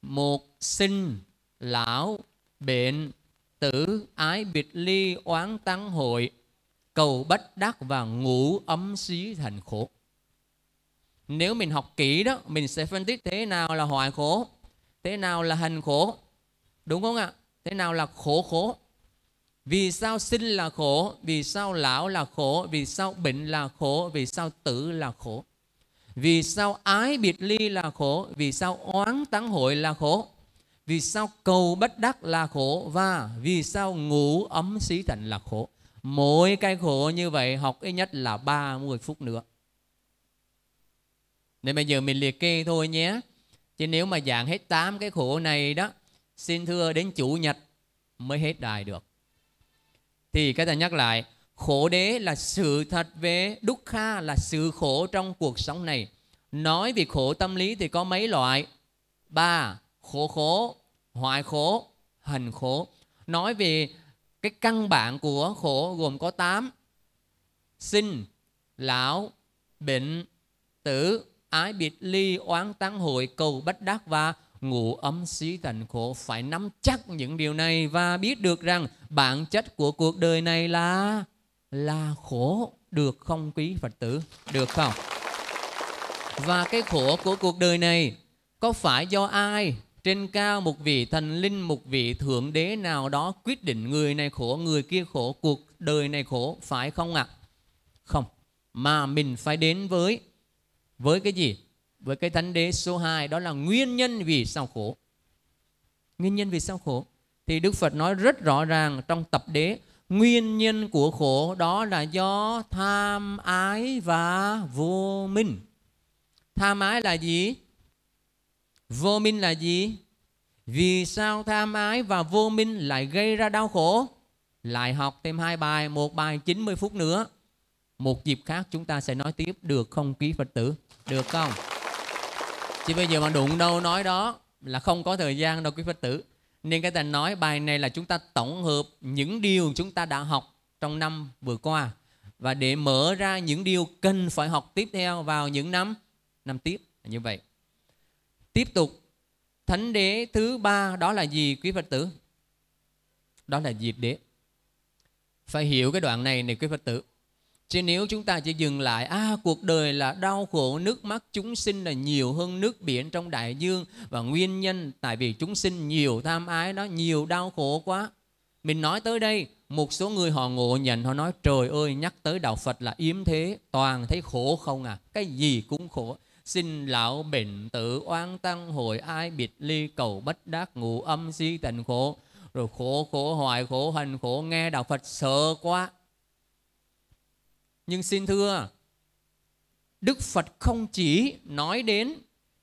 một sinh lão bệnh tử ái biệt ly oán tăng hội cầu bất đắc và ngủ ấm xí thành khổ nếu mình học kỹ đó mình sẽ phân tích thế nào là hoại khổ thế nào là hành khổ đúng không ạ thế nào là khổ khổ vì sao sinh là khổ, vì sao lão là khổ, vì sao bệnh là khổ, vì sao tử là khổ. Vì sao ái biệt ly là khổ, vì sao oán tán hội là khổ, vì sao cầu bất đắc là khổ và vì sao ngủ ấm xí thạnh là khổ. Mỗi cái khổ như vậy học ít nhất là 30 phút nữa. Nên bây giờ mình liệt kê thôi nhé. Chứ nếu mà dạng hết 8 cái khổ này đó, xin thưa đến chủ nhật mới hết đài được thì cái ta nhắc lại khổ đế là sự thật về đúc kha là sự khổ trong cuộc sống này nói về khổ tâm lý thì có mấy loại ba khổ khổ hoại khổ hành khổ nói về cái căn bản của khổ gồm có tám sinh lão bệnh tử ái biệt ly oán tán hội cầu bách đắc và ngủ ấm xí thành khổ phải nắm chắc những điều này và biết được rằng bản chất của cuộc đời này là là khổ được không quý phật tử được không và cái khổ của cuộc đời này có phải do ai trên cao một vị thần linh một vị thượng đế nào đó quyết định người này khổ người kia khổ cuộc đời này khổ phải không ạ à? không mà mình phải đến với với cái gì với cái thánh đế số 2 đó là nguyên nhân vì sao khổ nguyên nhân vì sao khổ thì Đức Phật nói rất rõ ràng trong tập đế nguyên nhân của khổ đó là do tham ái và vô minh. Tham ái là gì? Vô minh là gì? Vì sao tham ái và vô minh lại gây ra đau khổ? Lại học thêm hai bài, một bài 90 phút nữa. Một dịp khác chúng ta sẽ nói tiếp được không quý Phật tử? Được không? Chứ bây giờ mà đụng đâu nói đó là không có thời gian đâu quý Phật tử. Nên cái ta nói bài này là chúng ta tổng hợp những điều chúng ta đã học trong năm vừa qua và để mở ra những điều cần phải học tiếp theo vào những năm năm tiếp như vậy. Tiếp tục thánh đế thứ ba đó là gì quý Phật tử? Đó là diệt đế. Phải hiểu cái đoạn này này quý Phật tử. Chứ nếu chúng ta chỉ dừng lại À cuộc đời là đau khổ Nước mắt chúng sinh là nhiều hơn nước biển trong đại dương Và nguyên nhân Tại vì chúng sinh nhiều tham ái đó Nhiều đau khổ quá Mình nói tới đây Một số người họ ngộ nhận Họ nói trời ơi nhắc tới Đạo Phật là yếm thế Toàn thấy khổ không à Cái gì cũng khổ Sinh lão bệnh tử oan tăng hồi ai biệt ly cầu bất đắc ngủ âm si tịnh khổ Rồi khổ khổ hoài khổ hành khổ Nghe Đạo Phật sợ quá nhưng xin thưa đức phật không chỉ nói đến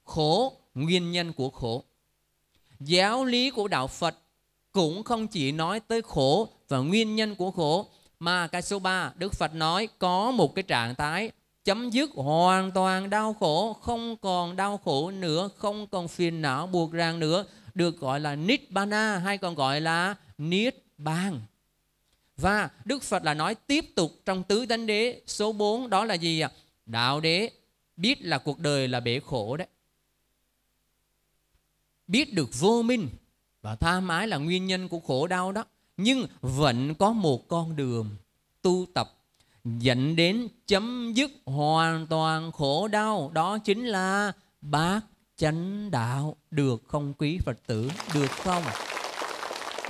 khổ nguyên nhân của khổ giáo lý của đạo phật cũng không chỉ nói tới khổ và nguyên nhân của khổ mà cái số 3 Đức Phật nói có một cái trạng thái chấm dứt hoàn toàn đau khổ, không còn đau khổ nữa, không còn phiền não buộc ràng nữa, được gọi là Nibbana hay còn gọi là Niết Bàn. Và Đức Phật là nói tiếp tục trong tứ tánh đế số 4 đó là gì? Đạo đế biết là cuộc đời là bể khổ đấy. Biết được vô minh và tha mái là nguyên nhân của khổ đau đó. Nhưng vẫn có một con đường tu tập dẫn đến chấm dứt hoàn toàn khổ đau. Đó chính là bát chánh đạo. Được không quý Phật tử? Được không?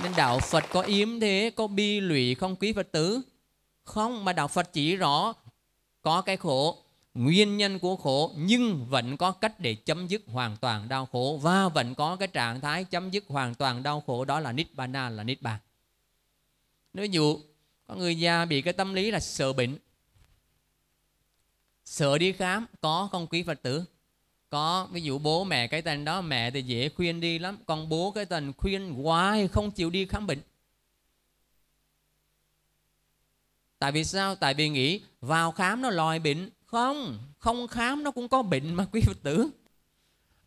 Nên đạo Phật có yếm thế, có bi lụy không quý Phật tử? Không, mà đạo Phật chỉ rõ có cái khổ, nguyên nhân của khổ nhưng vẫn có cách để chấm dứt hoàn toàn đau khổ và vẫn có cái trạng thái chấm dứt hoàn toàn đau khổ đó là nibbana là nibbana. Ví dụ có người già bị cái tâm lý là sợ bệnh, sợ đi khám có không quý Phật tử? có ví dụ bố mẹ cái tên đó mẹ thì dễ khuyên đi lắm còn bố cái tên khuyên hoài không chịu đi khám bệnh tại vì sao tại vì nghĩ vào khám nó lòi bệnh không không khám nó cũng có bệnh mà (laughs) quý phật tử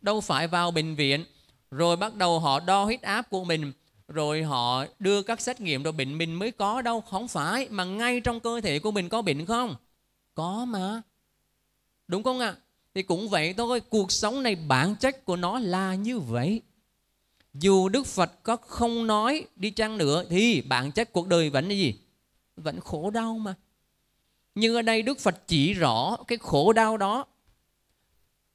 đâu phải vào bệnh viện rồi bắt đầu họ đo huyết áp của mình rồi họ đưa các xét nghiệm rồi bệnh mình mới có đâu không phải mà ngay trong cơ thể của mình có bệnh không có mà đúng không ạ à? thì cũng vậy thôi cuộc sống này bản chất của nó là như vậy dù đức phật có không nói đi chăng nữa thì bản chất cuộc đời vẫn là gì vẫn khổ đau mà nhưng ở đây đức phật chỉ rõ cái khổ đau đó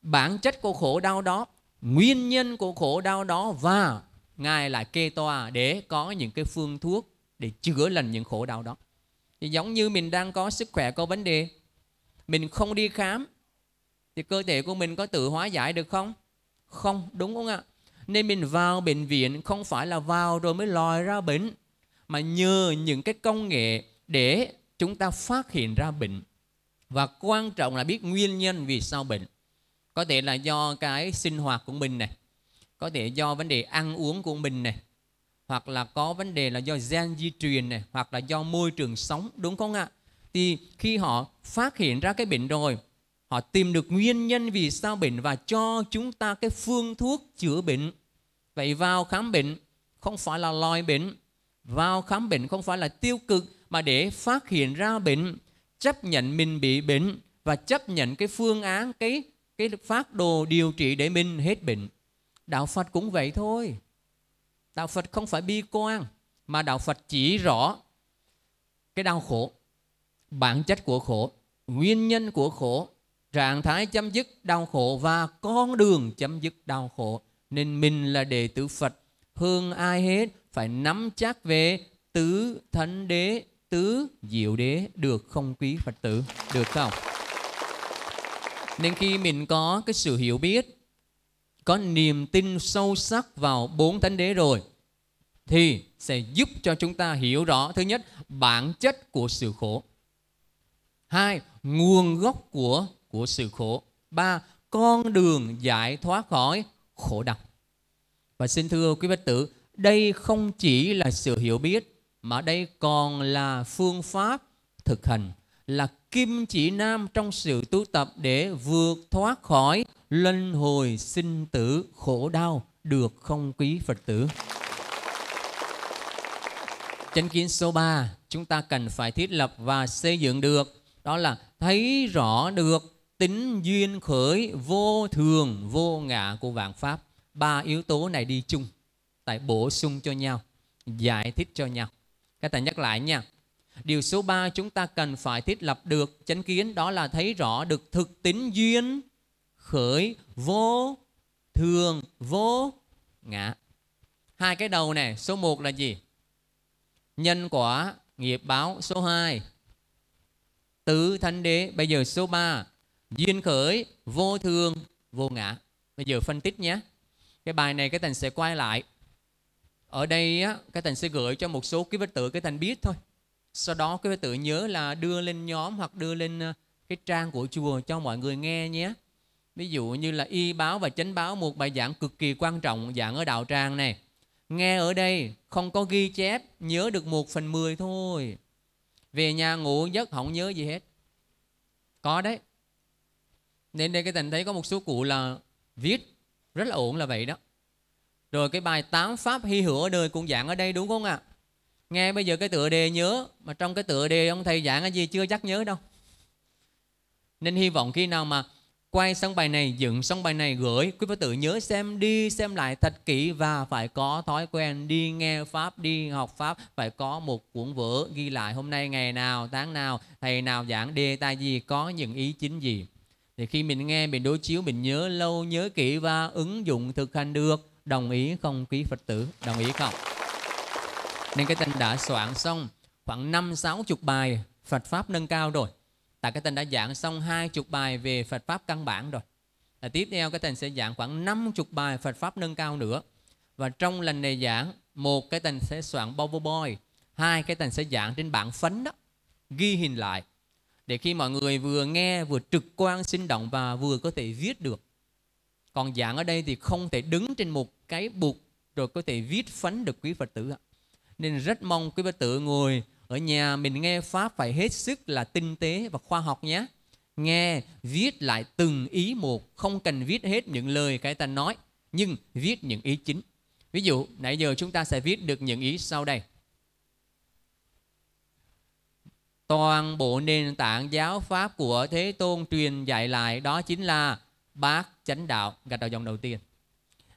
bản chất của khổ đau đó nguyên nhân của khổ đau đó và ngài lại kê toa để có những cái phương thuốc để chữa lành những khổ đau đó thì giống như mình đang có sức khỏe có vấn đề mình không đi khám thì cơ thể của mình có tự hóa giải được không không đúng không ạ nên mình vào bệnh viện không phải là vào rồi mới lòi ra bệnh mà nhờ những cái công nghệ để chúng ta phát hiện ra bệnh và quan trọng là biết nguyên nhân vì sao bệnh có thể là do cái sinh hoạt của mình này có thể do vấn đề ăn uống của mình này hoặc là có vấn đề là do gen di truyền này hoặc là do môi trường sống đúng không ạ thì khi họ phát hiện ra cái bệnh rồi họ tìm được nguyên nhân vì sao bệnh và cho chúng ta cái phương thuốc chữa bệnh vậy vào khám bệnh không phải là loài bệnh vào khám bệnh không phải là tiêu cực mà để phát hiện ra bệnh chấp nhận mình bị bệnh và chấp nhận cái phương án cái cái phát đồ điều trị để mình hết bệnh đạo phật cũng vậy thôi đạo phật không phải bi quan mà đạo phật chỉ rõ cái đau khổ bản chất của khổ nguyên nhân của khổ trạng thái chấm dứt đau khổ và con đường chấm dứt đau khổ. Nên mình là đệ tử Phật, hơn ai hết phải nắm chắc về tứ thánh đế, tứ diệu đế được không quý Phật tử, được không? Nên khi mình có cái sự hiểu biết, có niềm tin sâu sắc vào bốn thánh đế rồi thì sẽ giúp cho chúng ta hiểu rõ thứ nhất bản chất của sự khổ hai nguồn gốc của của sự khổ. Ba, con đường giải thoát khỏi khổ đau. Và xin thưa quý Phật tử, đây không chỉ là sự hiểu biết mà đây còn là phương pháp thực hành là kim chỉ nam trong sự tu tập để vượt thoát khỏi luân hồi sinh tử khổ đau được không quý Phật tử. Chánh kiến số 3 chúng ta cần phải thiết lập và xây dựng được đó là thấy rõ được tính duyên khởi vô thường vô ngã của vạn pháp ba yếu tố này đi chung tại bổ sung cho nhau giải thích cho nhau các thầy nhắc lại nha điều số 3 chúng ta cần phải thiết lập được chánh kiến đó là thấy rõ được thực tính duyên khởi vô thường vô ngã hai cái đầu này số 1 là gì nhân quả nghiệp báo số 2 tứ thánh đế bây giờ số 3 duyên khởi vô thường vô ngã bây giờ phân tích nhé cái bài này cái thành sẽ quay lại ở đây á, cái thành sẽ gửi cho một số quý phật tử cái thành biết thôi sau đó cái phật tử nhớ là đưa lên nhóm hoặc đưa lên ờ, cái trang của chùa cho mọi người nghe nhé ví dụ như là y báo và chánh báo một bài giảng cực kỳ quan trọng giảng ở đạo tràng này nghe ở đây không có ghi chép nhớ được một phần mười thôi về nhà ngủ giấc không nhớ gì hết có đấy nên đây cái thành thấy có một số cụ là viết rất là ổn là vậy đó rồi cái bài tám pháp hy hữu ở đời cũng giảng ở đây đúng không ạ à? nghe bây giờ cái tựa đề nhớ mà trong cái tựa đề ông thầy giảng cái gì chưa chắc nhớ đâu nên hy vọng khi nào mà quay xong bài này dựng xong bài này gửi quý phật tử nhớ xem đi xem lại thật kỹ và phải có thói quen đi nghe pháp đi học pháp phải có một cuốn vở ghi lại hôm nay ngày nào tháng nào thầy nào giảng đề tài gì có những ý chính gì thì khi mình nghe mình đối chiếu mình nhớ lâu nhớ kỹ và ứng dụng thực hành được đồng ý không quý phật tử đồng ý không nên cái tên đã soạn xong khoảng năm sáu chục bài phật pháp nâng cao rồi tại cái tên đã giảng xong hai chục bài về phật pháp căn bản rồi là tiếp theo cái tên sẽ giảng khoảng năm chục bài phật pháp nâng cao nữa và trong lần này giảng một cái tên sẽ soạn boy hai cái tên sẽ giảng trên bảng phấn đó ghi hình lại để khi mọi người vừa nghe vừa trực quan sinh động và vừa có thể viết được còn giảng ở đây thì không thể đứng trên một cái bục rồi có thể viết phấn được quý phật tử ạ nên rất mong quý phật tử ngồi ở nhà mình nghe pháp phải hết sức là tinh tế và khoa học nhé nghe viết lại từng ý một không cần viết hết những lời cái ta nói nhưng viết những ý chính ví dụ nãy giờ chúng ta sẽ viết được những ý sau đây toàn bộ nền tảng giáo pháp của Thế Tôn truyền dạy lại đó chính là bát chánh đạo gạch đầu dòng đầu tiên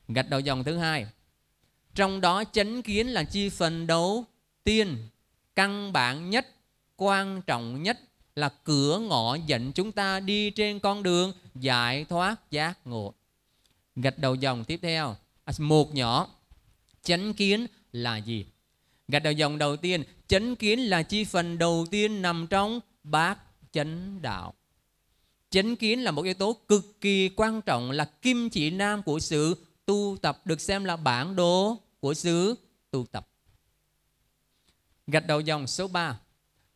gạch đầu dòng thứ hai trong đó chánh kiến là chi phần đầu tiên căn bản nhất quan trọng nhất là cửa ngõ dẫn chúng ta đi trên con đường giải thoát giác ngộ gạch đầu dòng tiếp theo à, một nhỏ chánh kiến là gì gạch đầu dòng đầu tiên Chánh kiến là chi phần đầu tiên nằm trong bát chánh đạo. Chánh kiến là một yếu tố cực kỳ quan trọng là kim chỉ nam của sự tu tập được xem là bản đồ của sự tu tập. Gạch đầu dòng số 3.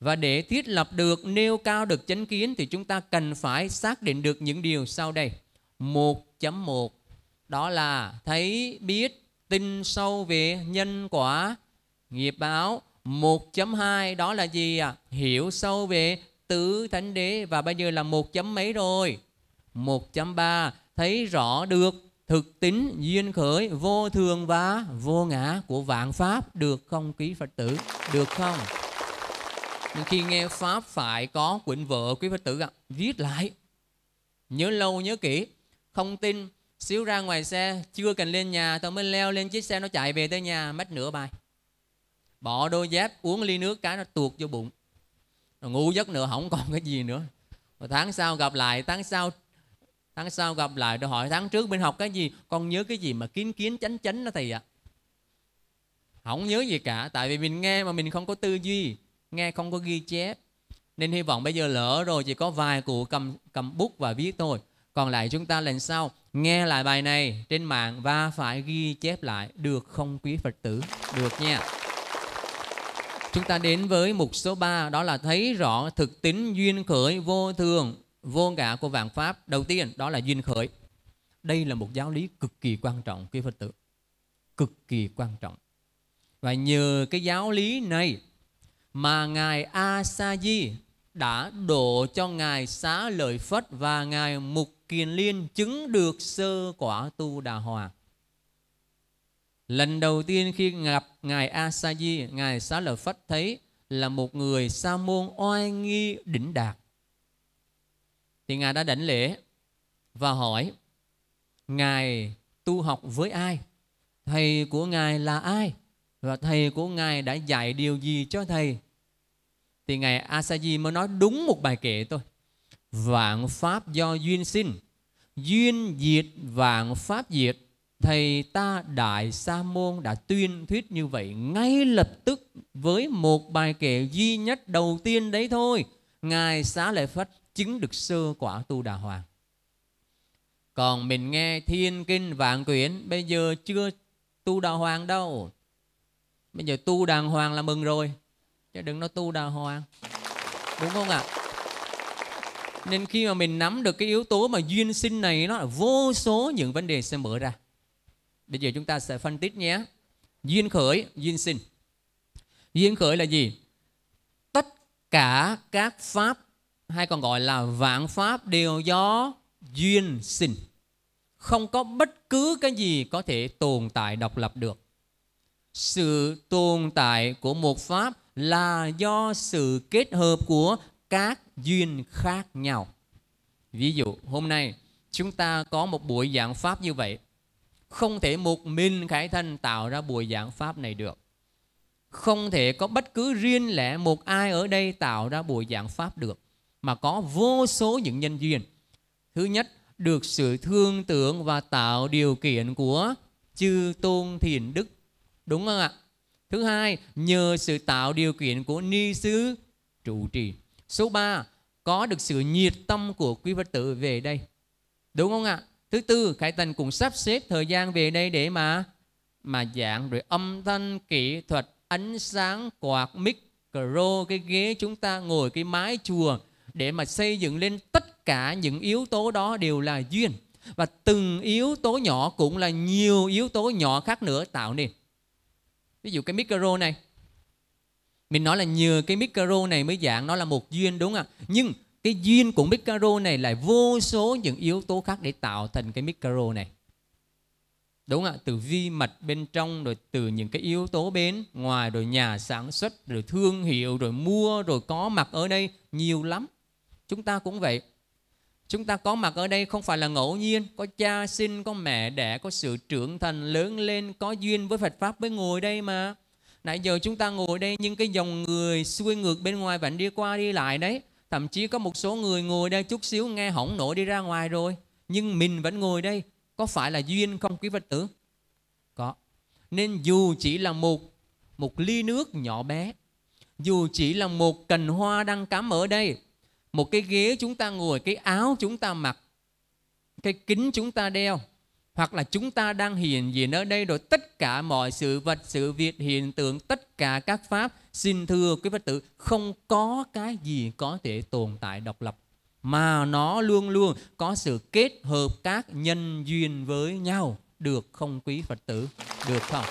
Và để thiết lập được, nêu cao được chánh kiến thì chúng ta cần phải xác định được những điều sau đây. 1.1 đó là thấy biết tin sâu về nhân quả nghiệp báo 1.2 đó là gì ạ? À? Hiểu sâu về tứ thánh đế và bây giờ là 1. Chấm mấy rồi? 1.3 thấy rõ được thực tính duyên khởi vô thường và vô ngã của vạn pháp được không quý Phật tử? Được không? Nhưng khi nghe pháp phải có quyển vợ quý Phật tử ạ, à, viết lại. Nhớ lâu nhớ kỹ, không tin xíu ra ngoài xe chưa cần lên nhà tao mới leo lên chiếc xe nó chạy về tới nhà mất nửa bài bỏ đôi dép uống ly nước cái nó tuột vô bụng rồi ngu giấc nữa không còn cái gì nữa rồi tháng sau gặp lại tháng sau tháng sau gặp lại tôi hỏi tháng trước mình học cái gì con nhớ cái gì mà kiến kiến chánh chánh nó thầy ạ à? không nhớ gì cả tại vì mình nghe mà mình không có tư duy nghe không có ghi chép nên hy vọng bây giờ lỡ rồi chỉ có vài cụ cầm cầm bút và viết thôi còn lại chúng ta lần sau nghe lại bài này trên mạng và phải ghi chép lại được không quý phật tử được nha Chúng ta đến với mục số 3 đó là thấy rõ thực tính duyên khởi vô thường, vô ngã của vạn pháp. Đầu tiên đó là duyên khởi. Đây là một giáo lý cực kỳ quan trọng quý Phật tử. Cực kỳ quan trọng. Và nhờ cái giáo lý này mà ngài A Sa Di đã độ cho ngài Xá Lợi Phất và ngài Mục Kiền Liên chứng được sơ quả tu đà hoàng Lần đầu tiên khi gặp Ngài Asaji, Ngài Xá Lợi Phất thấy là một người sa môn oai nghi đỉnh đạt. Thì Ngài đã đảnh lễ và hỏi, Ngài tu học với ai? Thầy của Ngài là ai? Và thầy của Ngài đã dạy điều gì cho thầy? Thì Ngài Asaji mới nói đúng một bài kệ thôi. Vạn Pháp do duyên sinh, duyên diệt vạn Pháp diệt thầy ta đại sa môn đã tuyên thuyết như vậy ngay lập tức với một bài kệ duy nhất đầu tiên đấy thôi ngài xá lợi phất chứng được sơ quả tu đà hoàng còn mình nghe thiên kinh vạn quyển bây giờ chưa tu đà hoàng đâu bây giờ tu đàng hoàng là mừng rồi chứ đừng nói tu đà hoàng đúng không ạ nên khi mà mình nắm được cái yếu tố mà duyên sinh này nó là vô số những vấn đề sẽ mở ra Bây giờ chúng ta sẽ phân tích nhé. Duyên khởi, duyên sinh. Duyên khởi là gì? Tất cả các pháp hay còn gọi là vạn pháp đều do duyên sinh. Không có bất cứ cái gì có thể tồn tại độc lập được. Sự tồn tại của một pháp là do sự kết hợp của các duyên khác nhau. Ví dụ hôm nay chúng ta có một buổi giảng pháp như vậy không thể một mình Khải Thân tạo ra buổi giảng Pháp này được. Không thể có bất cứ riêng lẻ một ai ở đây tạo ra buổi giảng Pháp được, mà có vô số những nhân duyên. Thứ nhất, được sự thương tưởng và tạo điều kiện của chư tôn thiền đức. Đúng không ạ? Thứ hai, nhờ sự tạo điều kiện của ni sứ trụ trì. Số ba có được sự nhiệt tâm của quý Phật tử về đây. Đúng không ạ? Thứ tư, Khải Tần cũng sắp xếp thời gian về đây để mà mà giảng rồi âm thanh, kỹ thuật, ánh sáng, quạt, micro, cái ghế chúng ta ngồi, cái mái chùa để mà xây dựng lên tất cả những yếu tố đó đều là duyên. Và từng yếu tố nhỏ cũng là nhiều yếu tố nhỏ khác nữa tạo nên. Ví dụ cái micro này, mình nói là nhờ cái micro này mới dạng nó là một duyên đúng không ạ? Nhưng cái duyên của micro này lại vô số những yếu tố khác để tạo thành cái micro này đúng ạ từ vi mạch bên trong rồi từ những cái yếu tố bên ngoài rồi nhà sản xuất rồi thương hiệu rồi mua rồi có mặt ở đây nhiều lắm chúng ta cũng vậy chúng ta có mặt ở đây không phải là ngẫu nhiên có cha sinh có mẹ đẻ có sự trưởng thành lớn lên có duyên với phật pháp mới ngồi đây mà nãy giờ chúng ta ngồi đây nhưng cái dòng người xuôi ngược bên ngoài vẫn đi qua đi lại đấy Thậm chí có một số người ngồi đây chút xíu nghe hỏng nổi đi ra ngoài rồi. Nhưng mình vẫn ngồi đây. Có phải là duyên không quý Phật tử? Có. Nên dù chỉ là một một ly nước nhỏ bé, dù chỉ là một cành hoa đang cắm ở đây, một cái ghế chúng ta ngồi, cái áo chúng ta mặc, cái kính chúng ta đeo, hoặc là chúng ta đang hiện diện ở đây rồi tất cả mọi sự vật sự việc hiện tượng tất cả các pháp xin thưa quý phật tử không có cái gì có thể tồn tại độc lập mà nó luôn luôn có sự kết hợp các nhân duyên với nhau được không quý phật tử được không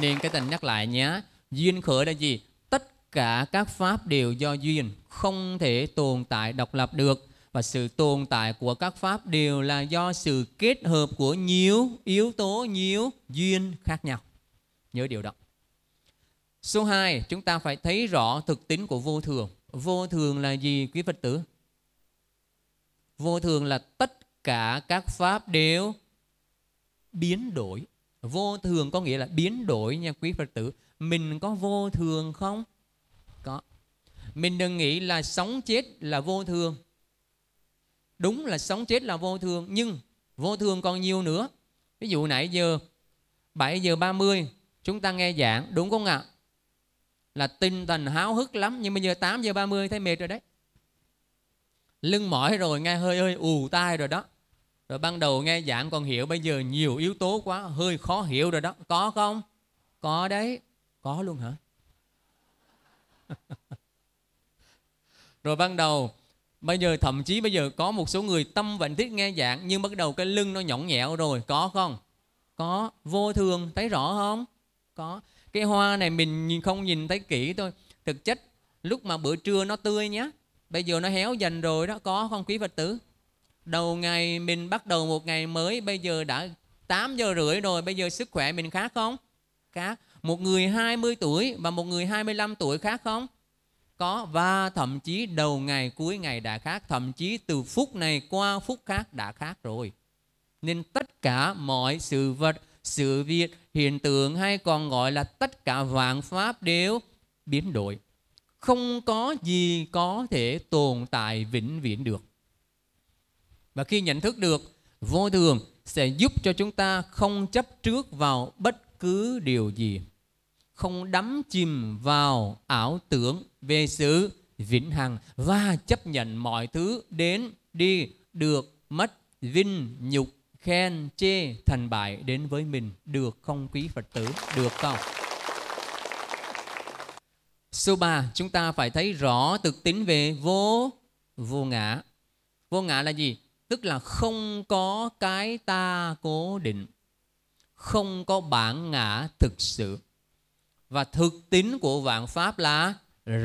nên cái tình nhắc lại nhé duyên khởi là gì tất cả các pháp đều do duyên không thể tồn tại độc lập được và sự tồn tại của các pháp đều là do sự kết hợp của nhiều yếu tố, nhiều duyên khác nhau. Nhớ điều đó. Số 2, chúng ta phải thấy rõ thực tính của vô thường. Vô thường là gì quý Phật tử? Vô thường là tất cả các pháp đều biến đổi. Vô thường có nghĩa là biến đổi nha quý Phật tử. Mình có vô thường không? Có. Mình đừng nghĩ là sống chết là vô thường đúng là sống chết là vô thường nhưng vô thường còn nhiều nữa ví dụ nãy giờ 7 giờ 30 chúng ta nghe giảng đúng không ạ là tinh thần háo hức lắm nhưng bây giờ 8 giờ 30 thấy mệt rồi đấy lưng mỏi rồi nghe hơi hơi ù tai rồi đó rồi ban đầu nghe giảng còn hiểu bây giờ nhiều yếu tố quá hơi khó hiểu rồi đó có không có đấy có luôn hả (laughs) rồi ban đầu bây giờ thậm chí bây giờ có một số người tâm vẫn thích nghe giảng nhưng bắt đầu cái lưng nó nhõng nhẽo rồi có không có vô thường thấy rõ không có cái hoa này mình không nhìn thấy kỹ thôi thực chất lúc mà bữa trưa nó tươi nhé bây giờ nó héo dần rồi đó có không quý phật tử đầu ngày mình bắt đầu một ngày mới bây giờ đã 8 giờ rưỡi rồi bây giờ sức khỏe mình khác không khác một người 20 tuổi và một người 25 tuổi khác không có và thậm chí đầu ngày cuối ngày đã khác thậm chí từ phút này qua phút khác đã khác rồi nên tất cả mọi sự vật sự việc hiện tượng hay còn gọi là tất cả vạn pháp đều biến đổi không có gì có thể tồn tại vĩnh viễn được và khi nhận thức được vô thường sẽ giúp cho chúng ta không chấp trước vào bất cứ điều gì không đắm chìm vào ảo tưởng về sự vĩnh hằng và chấp nhận mọi thứ đến đi được mất vinh nhục khen chê thành bại đến với mình được không quý phật tử được không số 3 chúng ta phải thấy rõ thực tính về vô vô ngã vô ngã là gì tức là không có cái ta cố định không có bản ngã thực sự và thực tính của vạn pháp là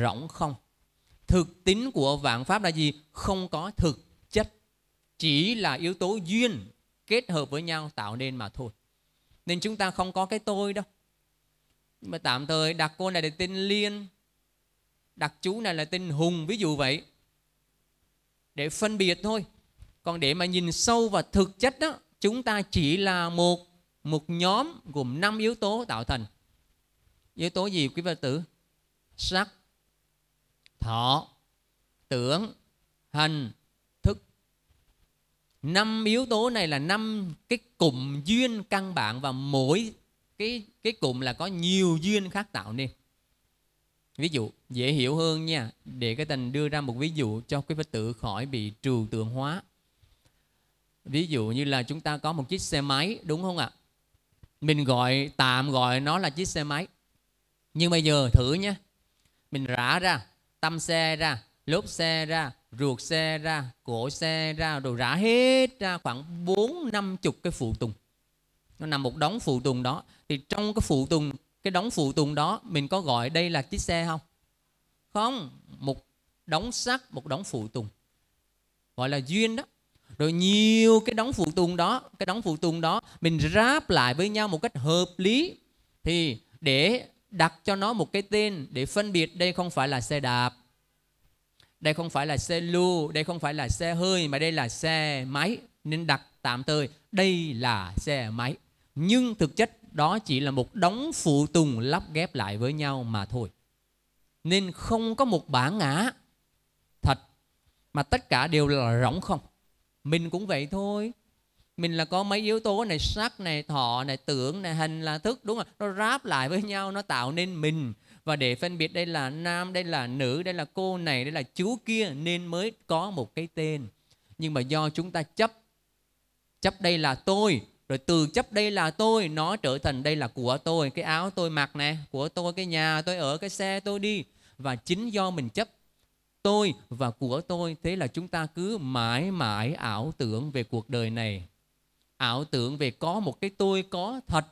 rỗng không thực tính của vạn pháp là gì không có thực chất chỉ là yếu tố duyên kết hợp với nhau tạo nên mà thôi nên chúng ta không có cái tôi đâu mà tạm thời đặt cô này là tên liên đặt chú này là tên hùng ví dụ vậy để phân biệt thôi còn để mà nhìn sâu vào thực chất đó chúng ta chỉ là một một nhóm gồm năm yếu tố tạo thành Yếu tố gì quý Phật tử? Sắc, thọ, tưởng, hành, thức. Năm yếu tố này là năm cái cụm duyên căn bản và mỗi cái cái cụm là có nhiều duyên khác tạo nên. Ví dụ dễ hiểu hơn nha, để cái tình đưa ra một ví dụ cho quý Phật tử khỏi bị trừu tượng hóa. Ví dụ như là chúng ta có một chiếc xe máy đúng không ạ? Mình gọi tạm gọi nó là chiếc xe máy nhưng bây giờ thử nhé mình rã ra tâm xe ra lốp xe ra ruột xe ra cổ xe ra rồi rã hết ra khoảng bốn năm chục cái phụ tùng nó nằm một đống phụ tùng đó thì trong cái phụ tùng cái đống phụ tùng đó mình có gọi đây là chiếc xe không không một đống sắt một đống phụ tùng gọi là duyên đó rồi nhiều cái đóng phụ tùng đó cái đóng phụ tùng đó mình ráp lại với nhau một cách hợp lý thì để đặt cho nó một cái tên để phân biệt đây không phải là xe đạp đây không phải là xe lưu đây không phải là xe hơi mà đây là xe máy nên đặt tạm thời đây là xe máy nhưng thực chất đó chỉ là một đống phụ tùng lắp ghép lại với nhau mà thôi nên không có một bản ngã thật mà tất cả đều là rỗng không mình cũng vậy thôi mình là có mấy yếu tố này sắc này thọ này tưởng này hình là thức đúng không nó ráp lại với nhau nó tạo nên mình và để phân biệt đây là nam đây là nữ đây là cô này đây là chú kia nên mới có một cái tên nhưng mà do chúng ta chấp chấp đây là tôi rồi từ chấp đây là tôi nó trở thành đây là của tôi cái áo tôi mặc này của tôi cái nhà tôi ở cái xe tôi đi và chính do mình chấp tôi và của tôi thế là chúng ta cứ mãi mãi ảo tưởng về cuộc đời này ảo tưởng về có một cái tôi có thật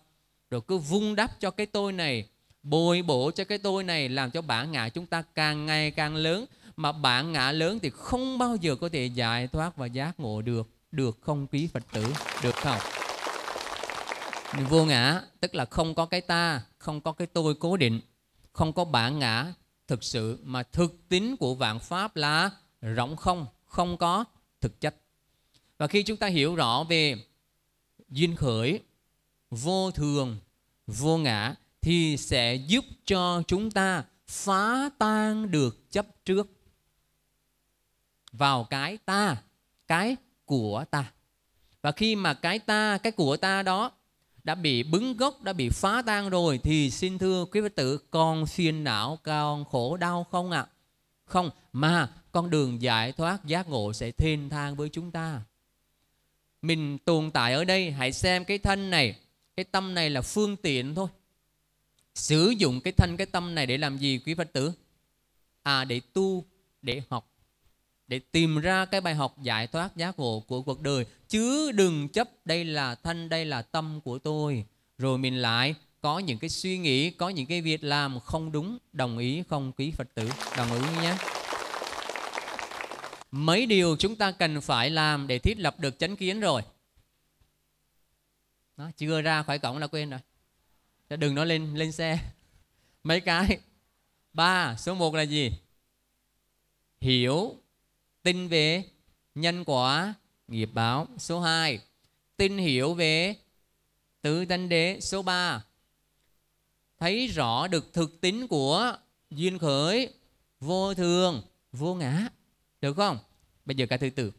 rồi cứ vung đắp cho cái tôi này bồi bổ cho cái tôi này làm cho bản ngã chúng ta càng ngày càng lớn mà bản ngã lớn thì không bao giờ có thể giải thoát và giác ngộ được được không quý phật tử được không vô ngã tức là không có cái ta không có cái tôi cố định không có bản ngã thực sự mà thực tính của vạn pháp là rỗng không không có thực chất và khi chúng ta hiểu rõ về duyên khởi, vô thường, vô ngã thì sẽ giúp cho chúng ta phá tan được chấp trước vào cái ta, cái của ta. Và khi mà cái ta, cái của ta đó đã bị bứng gốc, đã bị phá tan rồi thì xin thưa quý vị tử con phiền não, con khổ đau không ạ? À? Không, mà con đường giải thoát giác ngộ sẽ thênh thang với chúng ta mình tồn tại ở đây hãy xem cái thân này cái tâm này là phương tiện thôi sử dụng cái thân cái tâm này để làm gì quý phật tử à để tu để học để tìm ra cái bài học giải thoát giác ngộ của cuộc đời chứ đừng chấp đây là thân đây là tâm của tôi rồi mình lại có những cái suy nghĩ có những cái việc làm không đúng đồng ý không quý phật tử đồng ý nhé mấy điều chúng ta cần phải làm để thiết lập được chánh kiến rồi nó chưa ra khỏi cổng là quên rồi đừng nói lên lên xe mấy cái ba số một là gì hiểu tin về nhân quả nghiệp báo số 2 tin hiểu về tứ tánh đế số 3 thấy rõ được thực tính của duyên khởi vô thường vô ngã được không? Bây giờ cái thứ tư.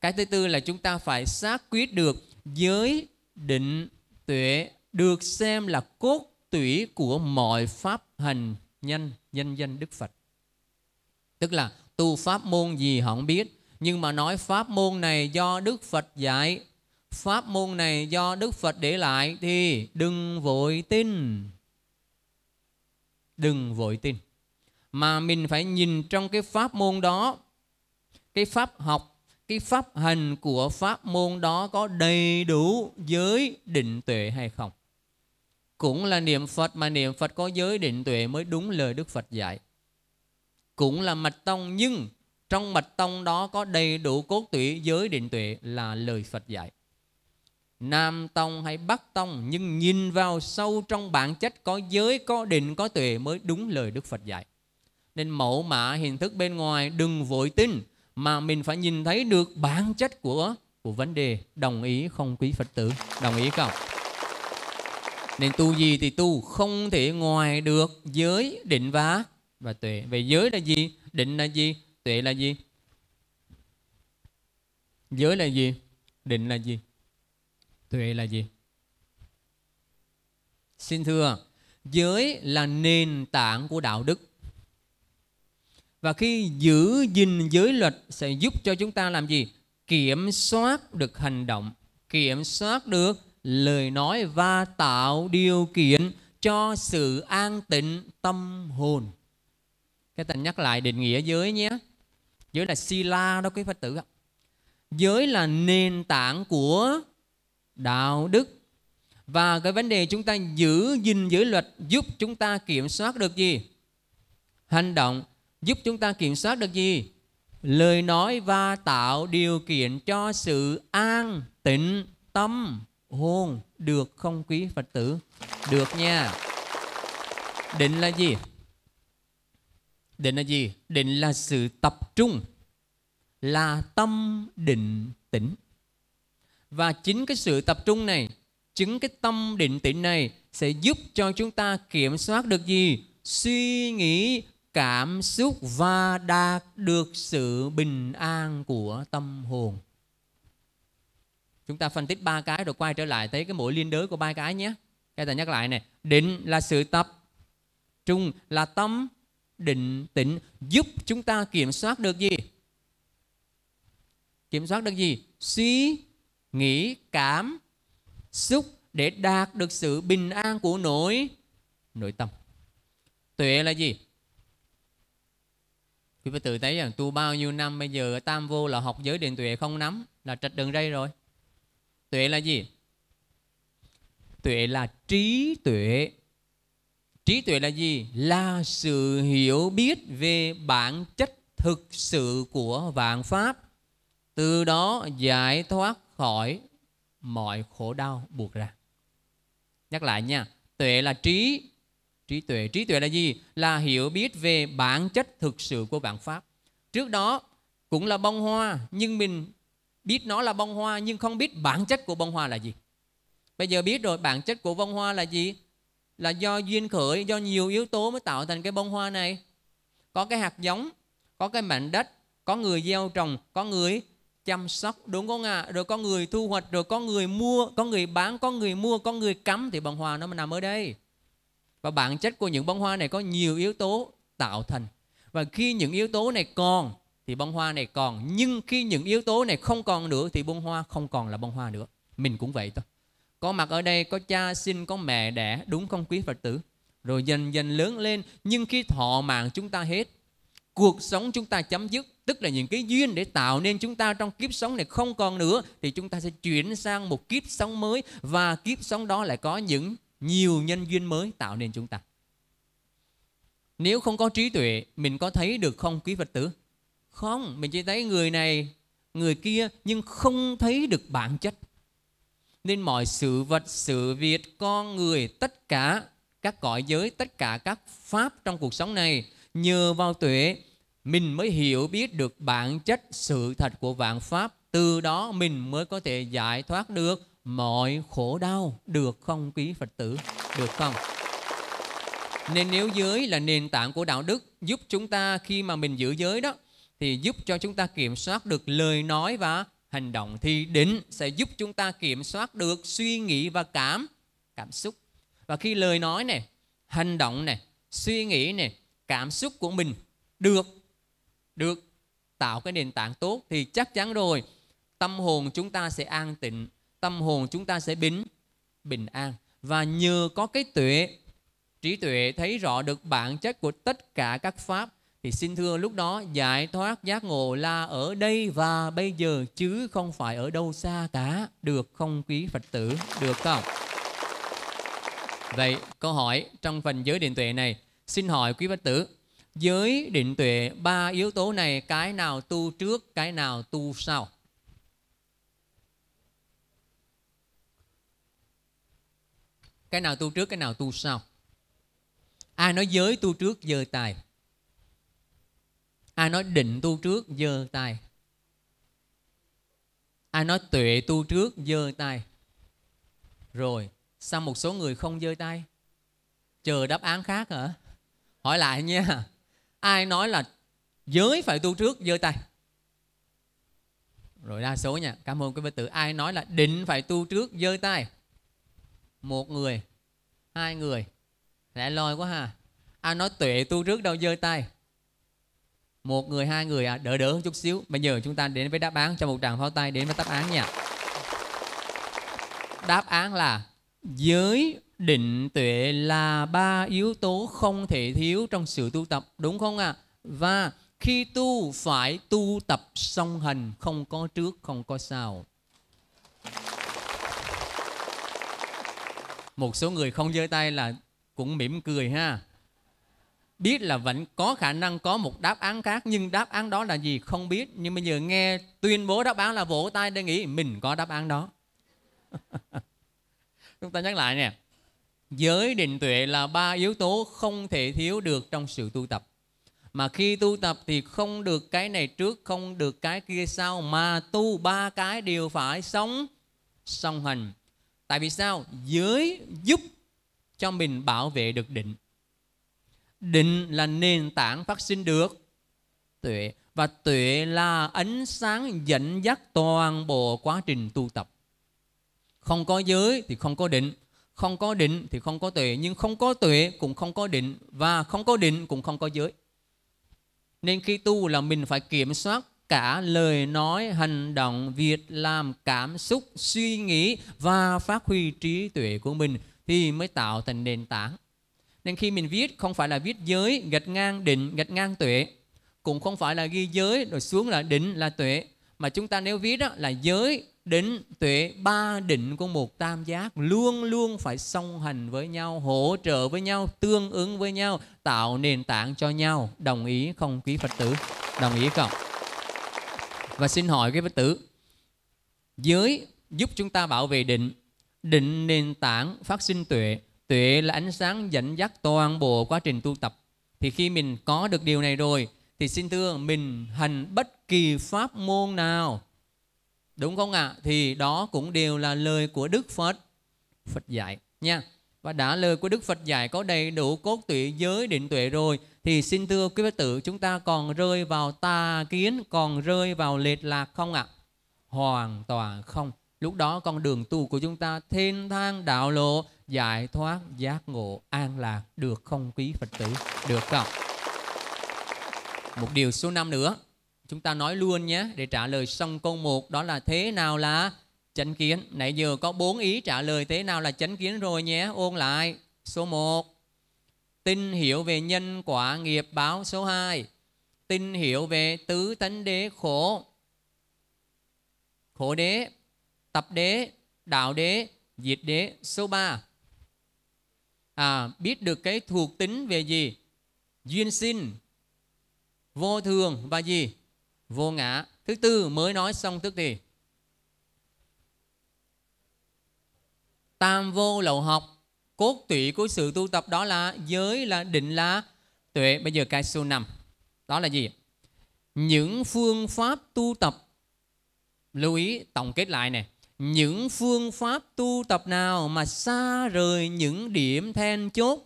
Cái thứ tư là chúng ta phải xác quyết được giới định tuệ được xem là cốt tủy của mọi pháp hành nhân nhân danh Đức Phật. Tức là tu pháp môn gì họ không biết nhưng mà nói pháp môn này do Đức Phật dạy Pháp môn này do Đức Phật để lại Thì đừng vội tin Đừng vội tin Mà mình phải nhìn trong cái pháp môn đó cái pháp học cái pháp hành của pháp môn đó có đầy đủ giới định tuệ hay không cũng là niệm phật mà niệm phật có giới định tuệ mới đúng lời đức phật dạy cũng là mật tông nhưng trong mật tông đó có đầy đủ cốt tủy giới định tuệ là lời phật dạy Nam Tông hay Bắc Tông Nhưng nhìn vào sâu trong bản chất Có giới, có định, có tuệ Mới đúng lời Đức Phật dạy Nên mẫu mã hình thức bên ngoài Đừng vội tin mà mình phải nhìn thấy được bản chất của của vấn đề đồng ý không quý phật tử đồng ý không nên tu gì thì tu không thể ngoài được giới định và và tuệ về giới là gì định là gì tuệ là gì giới là gì định là gì tuệ là gì xin thưa giới là nền tảng của đạo đức và khi giữ gìn giới luật sẽ giúp cho chúng ta làm gì? Kiểm soát được hành động, kiểm soát được lời nói và tạo điều kiện cho sự an tịnh tâm hồn. Cái tình nhắc lại định nghĩa giới nhé. Giới là sila đó quý Phật tử ạ. Giới là nền tảng của đạo đức và cái vấn đề chúng ta giữ gìn giới luật giúp chúng ta kiểm soát được gì? Hành động giúp chúng ta kiểm soát được gì? Lời nói và tạo điều kiện cho sự an tịnh tâm hồn được không quý Phật tử? Được nha. Định là gì? Định là gì? Định là sự tập trung là tâm định tĩnh. Và chính cái sự tập trung này, chính cái tâm định tĩnh này sẽ giúp cho chúng ta kiểm soát được gì? Suy nghĩ cảm xúc và đạt được sự bình an của tâm hồn chúng ta phân tích ba cái rồi quay trở lại tới cái mỗi liên đới của ba cái nhé cái ta nhắc lại này định là sự tập trung là tâm định tĩnh giúp chúng ta kiểm soát được gì kiểm soát được gì suy nghĩ cảm xúc để đạt được sự bình an của nỗi nội tâm tuệ là gì quý phật tử thấy rằng tu bao nhiêu năm bây giờ tam vô là học giới định tuệ không nắm là trật đường ray rồi tuệ là gì tuệ là trí tuệ trí tuệ là gì là sự hiểu biết về bản chất thực sự của vạn pháp từ đó giải thoát khỏi mọi khổ đau buộc ra nhắc lại nha tuệ là trí trí tuệ trí tuệ là gì là hiểu biết về bản chất thực sự của vạn pháp trước đó cũng là bông hoa nhưng mình biết nó là bông hoa nhưng không biết bản chất của bông hoa là gì bây giờ biết rồi bản chất của bông hoa là gì là do duyên khởi do nhiều yếu tố mới tạo thành cái bông hoa này có cái hạt giống có cái mảnh đất có người gieo trồng có người chăm sóc đúng không ạ à? rồi có người thu hoạch rồi có người mua có người bán có người mua có người cắm thì bông hoa nó mới nằm ở đây và bản chất của những bông hoa này có nhiều yếu tố tạo thành và khi những yếu tố này còn thì bông hoa này còn nhưng khi những yếu tố này không còn nữa thì bông hoa không còn là bông hoa nữa mình cũng vậy thôi có mặt ở đây có cha sinh có mẹ đẻ đúng không quý phật tử rồi dần dần lớn lên nhưng khi thọ mạng chúng ta hết cuộc sống chúng ta chấm dứt tức là những cái duyên để tạo nên chúng ta trong kiếp sống này không còn nữa thì chúng ta sẽ chuyển sang một kiếp sống mới và kiếp sống đó lại có những nhiều nhân duyên mới tạo nên chúng ta nếu không có trí tuệ mình có thấy được không quý phật tử không mình chỉ thấy người này người kia nhưng không thấy được bản chất nên mọi sự vật sự việc con người tất cả các cõi giới tất cả các pháp trong cuộc sống này nhờ vào tuệ mình mới hiểu biết được bản chất sự thật của vạn pháp từ đó mình mới có thể giải thoát được mọi khổ đau được không quý Phật tử? Được không? Nên nếu giới là nền tảng của đạo đức giúp chúng ta khi mà mình giữ giới đó thì giúp cho chúng ta kiểm soát được lời nói và hành động thì định sẽ giúp chúng ta kiểm soát được suy nghĩ và cảm cảm xúc. Và khi lời nói này, hành động này, suy nghĩ này, cảm xúc của mình được được tạo cái nền tảng tốt thì chắc chắn rồi tâm hồn chúng ta sẽ an tịnh tâm hồn chúng ta sẽ bình bình an và nhờ có cái tuệ trí tuệ thấy rõ được bản chất của tất cả các pháp thì xin thưa lúc đó giải thoát giác ngộ là ở đây và bây giờ chứ không phải ở đâu xa cả được không quý phật tử được không vậy câu hỏi trong phần giới định tuệ này xin hỏi quý phật tử giới định tuệ ba yếu tố này cái nào tu trước cái nào tu sau cái nào tu trước cái nào tu sau ai nói giới tu trước giơ tay ai nói định tu trước giơ tay ai nói tuệ tu trước giơ tay rồi sao một số người không giơ tay chờ đáp án khác hả hỏi lại nha ai nói là giới phải tu trước giơ tay rồi đa số nha cảm ơn quý vị tử ai nói là định phải tu trước giơ tay một người hai người lại lôi quá ha ai nói tuệ tu trước đâu giơ tay một người hai người à đỡ đỡ chút xíu bây giờ chúng ta đến với đáp án cho một tràng pháo tay đến với đáp án nha đáp án là giới định tuệ là ba yếu tố không thể thiếu trong sự tu tập đúng không ạ à? và khi tu phải tu tập song hành không có trước không có sau một số người không giơ tay là cũng mỉm cười ha biết là vẫn có khả năng có một đáp án khác nhưng đáp án đó là gì không biết nhưng bây giờ nghe tuyên bố đáp án là vỗ tay để nghĩ mình có đáp án đó (laughs) chúng ta nhắc lại nè giới định tuệ là ba yếu tố không thể thiếu được trong sự tu tập mà khi tu tập thì không được cái này trước không được cái kia sau mà tu ba cái đều phải sống song hành tại vì sao giới giúp cho mình bảo vệ được định định là nền tảng phát sinh được tuệ và tuệ là ánh sáng dẫn dắt toàn bộ quá trình tu tập không có giới thì không có định không có định thì không có tuệ nhưng không có tuệ cũng không có định và không có định cũng không có giới nên khi tu là mình phải kiểm soát cả lời nói, hành động, việc làm, cảm xúc, suy nghĩ và phát huy trí tuệ của mình thì mới tạo thành nền tảng. Nên khi mình viết không phải là viết giới, gạch ngang định, gạch ngang tuệ, cũng không phải là ghi giới rồi xuống là định là tuệ, mà chúng ta nếu viết đó, là giới, định, tuệ, ba định của một tam giác luôn luôn phải song hành với nhau, hỗ trợ với nhau, tương ứng với nhau, tạo nền tảng cho nhau. Đồng ý không quý Phật tử? Đồng ý không? và xin hỏi quý phật tử giới giúp chúng ta bảo vệ định định nền tảng phát sinh tuệ tuệ là ánh sáng dẫn dắt toàn bộ quá trình tu tập thì khi mình có được điều này rồi thì xin thưa mình hành bất kỳ pháp môn nào đúng không ạ à? thì đó cũng đều là lời của đức phật phật dạy nha và đã lời của Đức Phật dạy có đầy đủ cốt tuệ giới định tuệ rồi thì xin thưa quý Phật tử chúng ta còn rơi vào tà kiến còn rơi vào lệch lạc không ạ? Hoàn toàn không. Lúc đó con đường tu của chúng ta thiên thang đạo lộ giải thoát giác ngộ an lạc được không quý Phật tử? Được không? Một điều số năm nữa chúng ta nói luôn nhé để trả lời xong câu một đó là thế nào là Chánh kiến, nãy giờ có bốn ý trả lời thế nào là chánh kiến rồi nhé, ôn lại. Số 1, tin hiểu về nhân quả nghiệp báo. Số 2, tin hiểu về tứ tánh đế khổ. Khổ đế, tập đế, đạo đế, diệt đế. Số 3, à, biết được cái thuộc tính về gì? Duyên sinh, vô thường và gì? Vô ngã. Thứ tư mới nói xong tức thì tam vô lậu học cốt tủy của sự tu tập đó là giới là định là tuệ bây giờ cái số 5 đó là gì những phương pháp tu tập lưu ý tổng kết lại này những phương pháp tu tập nào mà xa rời những điểm then chốt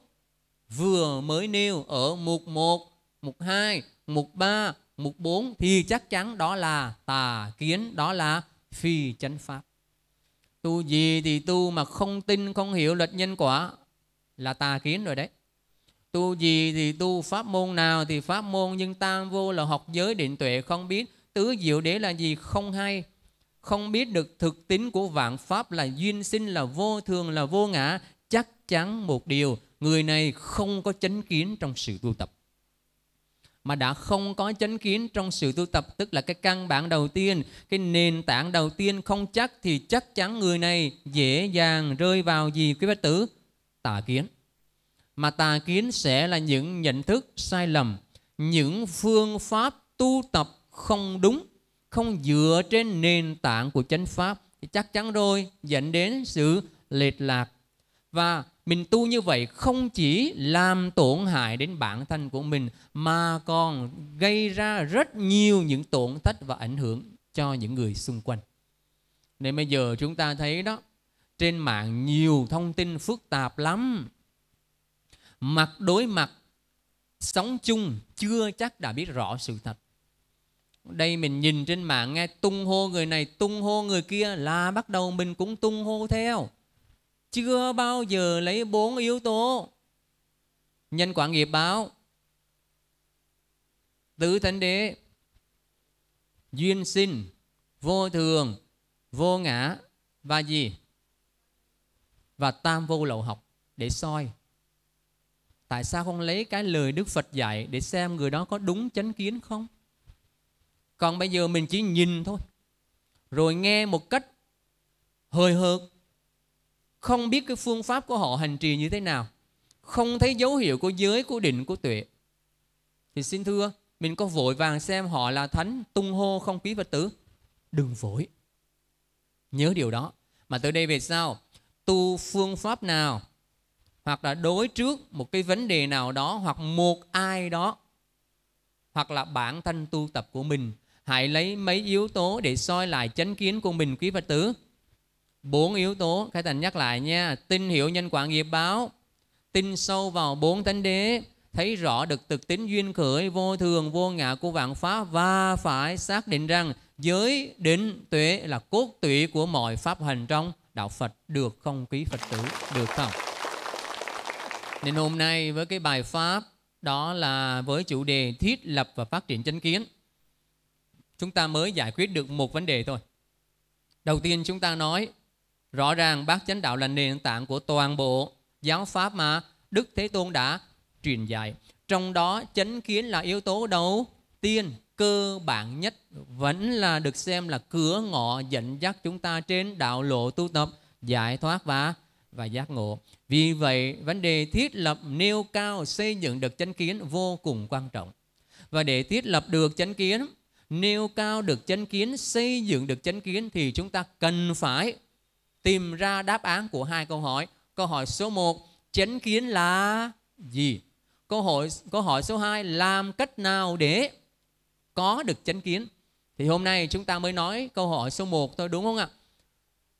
vừa mới nêu ở mục 1, mục 2, mục 3, mục 4 thì chắc chắn đó là tà kiến, đó là phi chánh pháp tu gì thì tu mà không tin không hiểu luật nhân quả là tà kiến rồi đấy tu gì thì tu pháp môn nào thì pháp môn nhưng tam vô là học giới định tuệ không biết tứ diệu đế là gì không hay không biết được thực tính của vạn pháp là duyên sinh là vô thường là vô ngã chắc chắn một điều người này không có chánh kiến trong sự tu tập mà đã không có chánh kiến trong sự tu tập tức là cái căn bản đầu tiên cái nền tảng đầu tiên không chắc thì chắc chắn người này dễ dàng rơi vào gì quý phật tử tà kiến mà tà kiến sẽ là những nhận thức sai lầm những phương pháp tu tập không đúng không dựa trên nền tảng của chánh pháp thì chắc chắn rồi dẫn đến sự lệch lạc và mình tu như vậy không chỉ làm tổn hại đến bản thân của mình mà còn gây ra rất nhiều những tổn thất và ảnh hưởng cho những người xung quanh. Nên bây giờ chúng ta thấy đó, trên mạng nhiều thông tin phức tạp lắm. Mặt đối mặt, sống chung chưa chắc đã biết rõ sự thật. Đây mình nhìn trên mạng nghe tung hô người này, tung hô người kia là bắt đầu mình cũng tung hô theo chưa bao giờ lấy bốn yếu tố nhân quả nghiệp báo tứ thánh đế duyên sinh vô thường vô ngã và gì và tam vô lậu học để soi tại sao không lấy cái lời đức phật dạy để xem người đó có đúng chánh kiến không còn bây giờ mình chỉ nhìn thôi rồi nghe một cách hơi hợt không biết cái phương pháp của họ hành trì như thế nào không thấy dấu hiệu của giới của định của tuệ thì xin thưa mình có vội vàng xem họ là thánh tung hô không quý phật tử đừng vội nhớ điều đó mà từ đây về sau tu phương pháp nào hoặc là đối trước một cái vấn đề nào đó hoặc một ai đó hoặc là bản thân tu tập của mình hãy lấy mấy yếu tố để soi lại chánh kiến của mình quý phật tử bốn yếu tố khai thành nhắc lại nha tin hiểu nhân quả nghiệp báo tin sâu vào bốn thánh đế thấy rõ được thực tính duyên khởi vô thường vô ngã của vạn pháp và phải xác định rằng giới định tuệ là cốt tủy của mọi pháp hành trong đạo Phật được không quý Phật tử được không nên hôm nay với cái bài pháp đó là với chủ đề thiết lập và phát triển chánh kiến chúng ta mới giải quyết được một vấn đề thôi đầu tiên chúng ta nói Rõ ràng bát chánh đạo là nền tảng của toàn bộ giáo pháp mà Đức Thế Tôn đã truyền dạy. Trong đó chánh kiến là yếu tố đầu tiên, cơ bản nhất vẫn là được xem là cửa ngõ dẫn dắt chúng ta trên đạo lộ tu tập, giải thoát và và giác ngộ. Vì vậy, vấn đề thiết lập nêu cao xây dựng được chánh kiến vô cùng quan trọng. Và để thiết lập được chánh kiến, nêu cao được chánh kiến, xây dựng được chánh kiến thì chúng ta cần phải tìm ra đáp án của hai câu hỏi. Câu hỏi số 1, chánh kiến là gì? Câu hỏi câu hỏi số 2, làm cách nào để có được chánh kiến? Thì hôm nay chúng ta mới nói câu hỏi số 1 thôi đúng không ạ?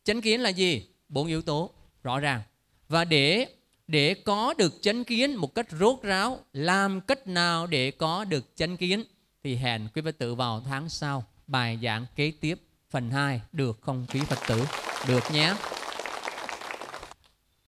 Chánh kiến là gì? Bốn yếu tố rõ ràng. Và để để có được chánh kiến một cách rốt ráo, làm cách nào để có được chánh kiến thì hẹn quý Phật tử vào tháng sau bài giảng kế tiếp phần 2 được không quý Phật tử được nhé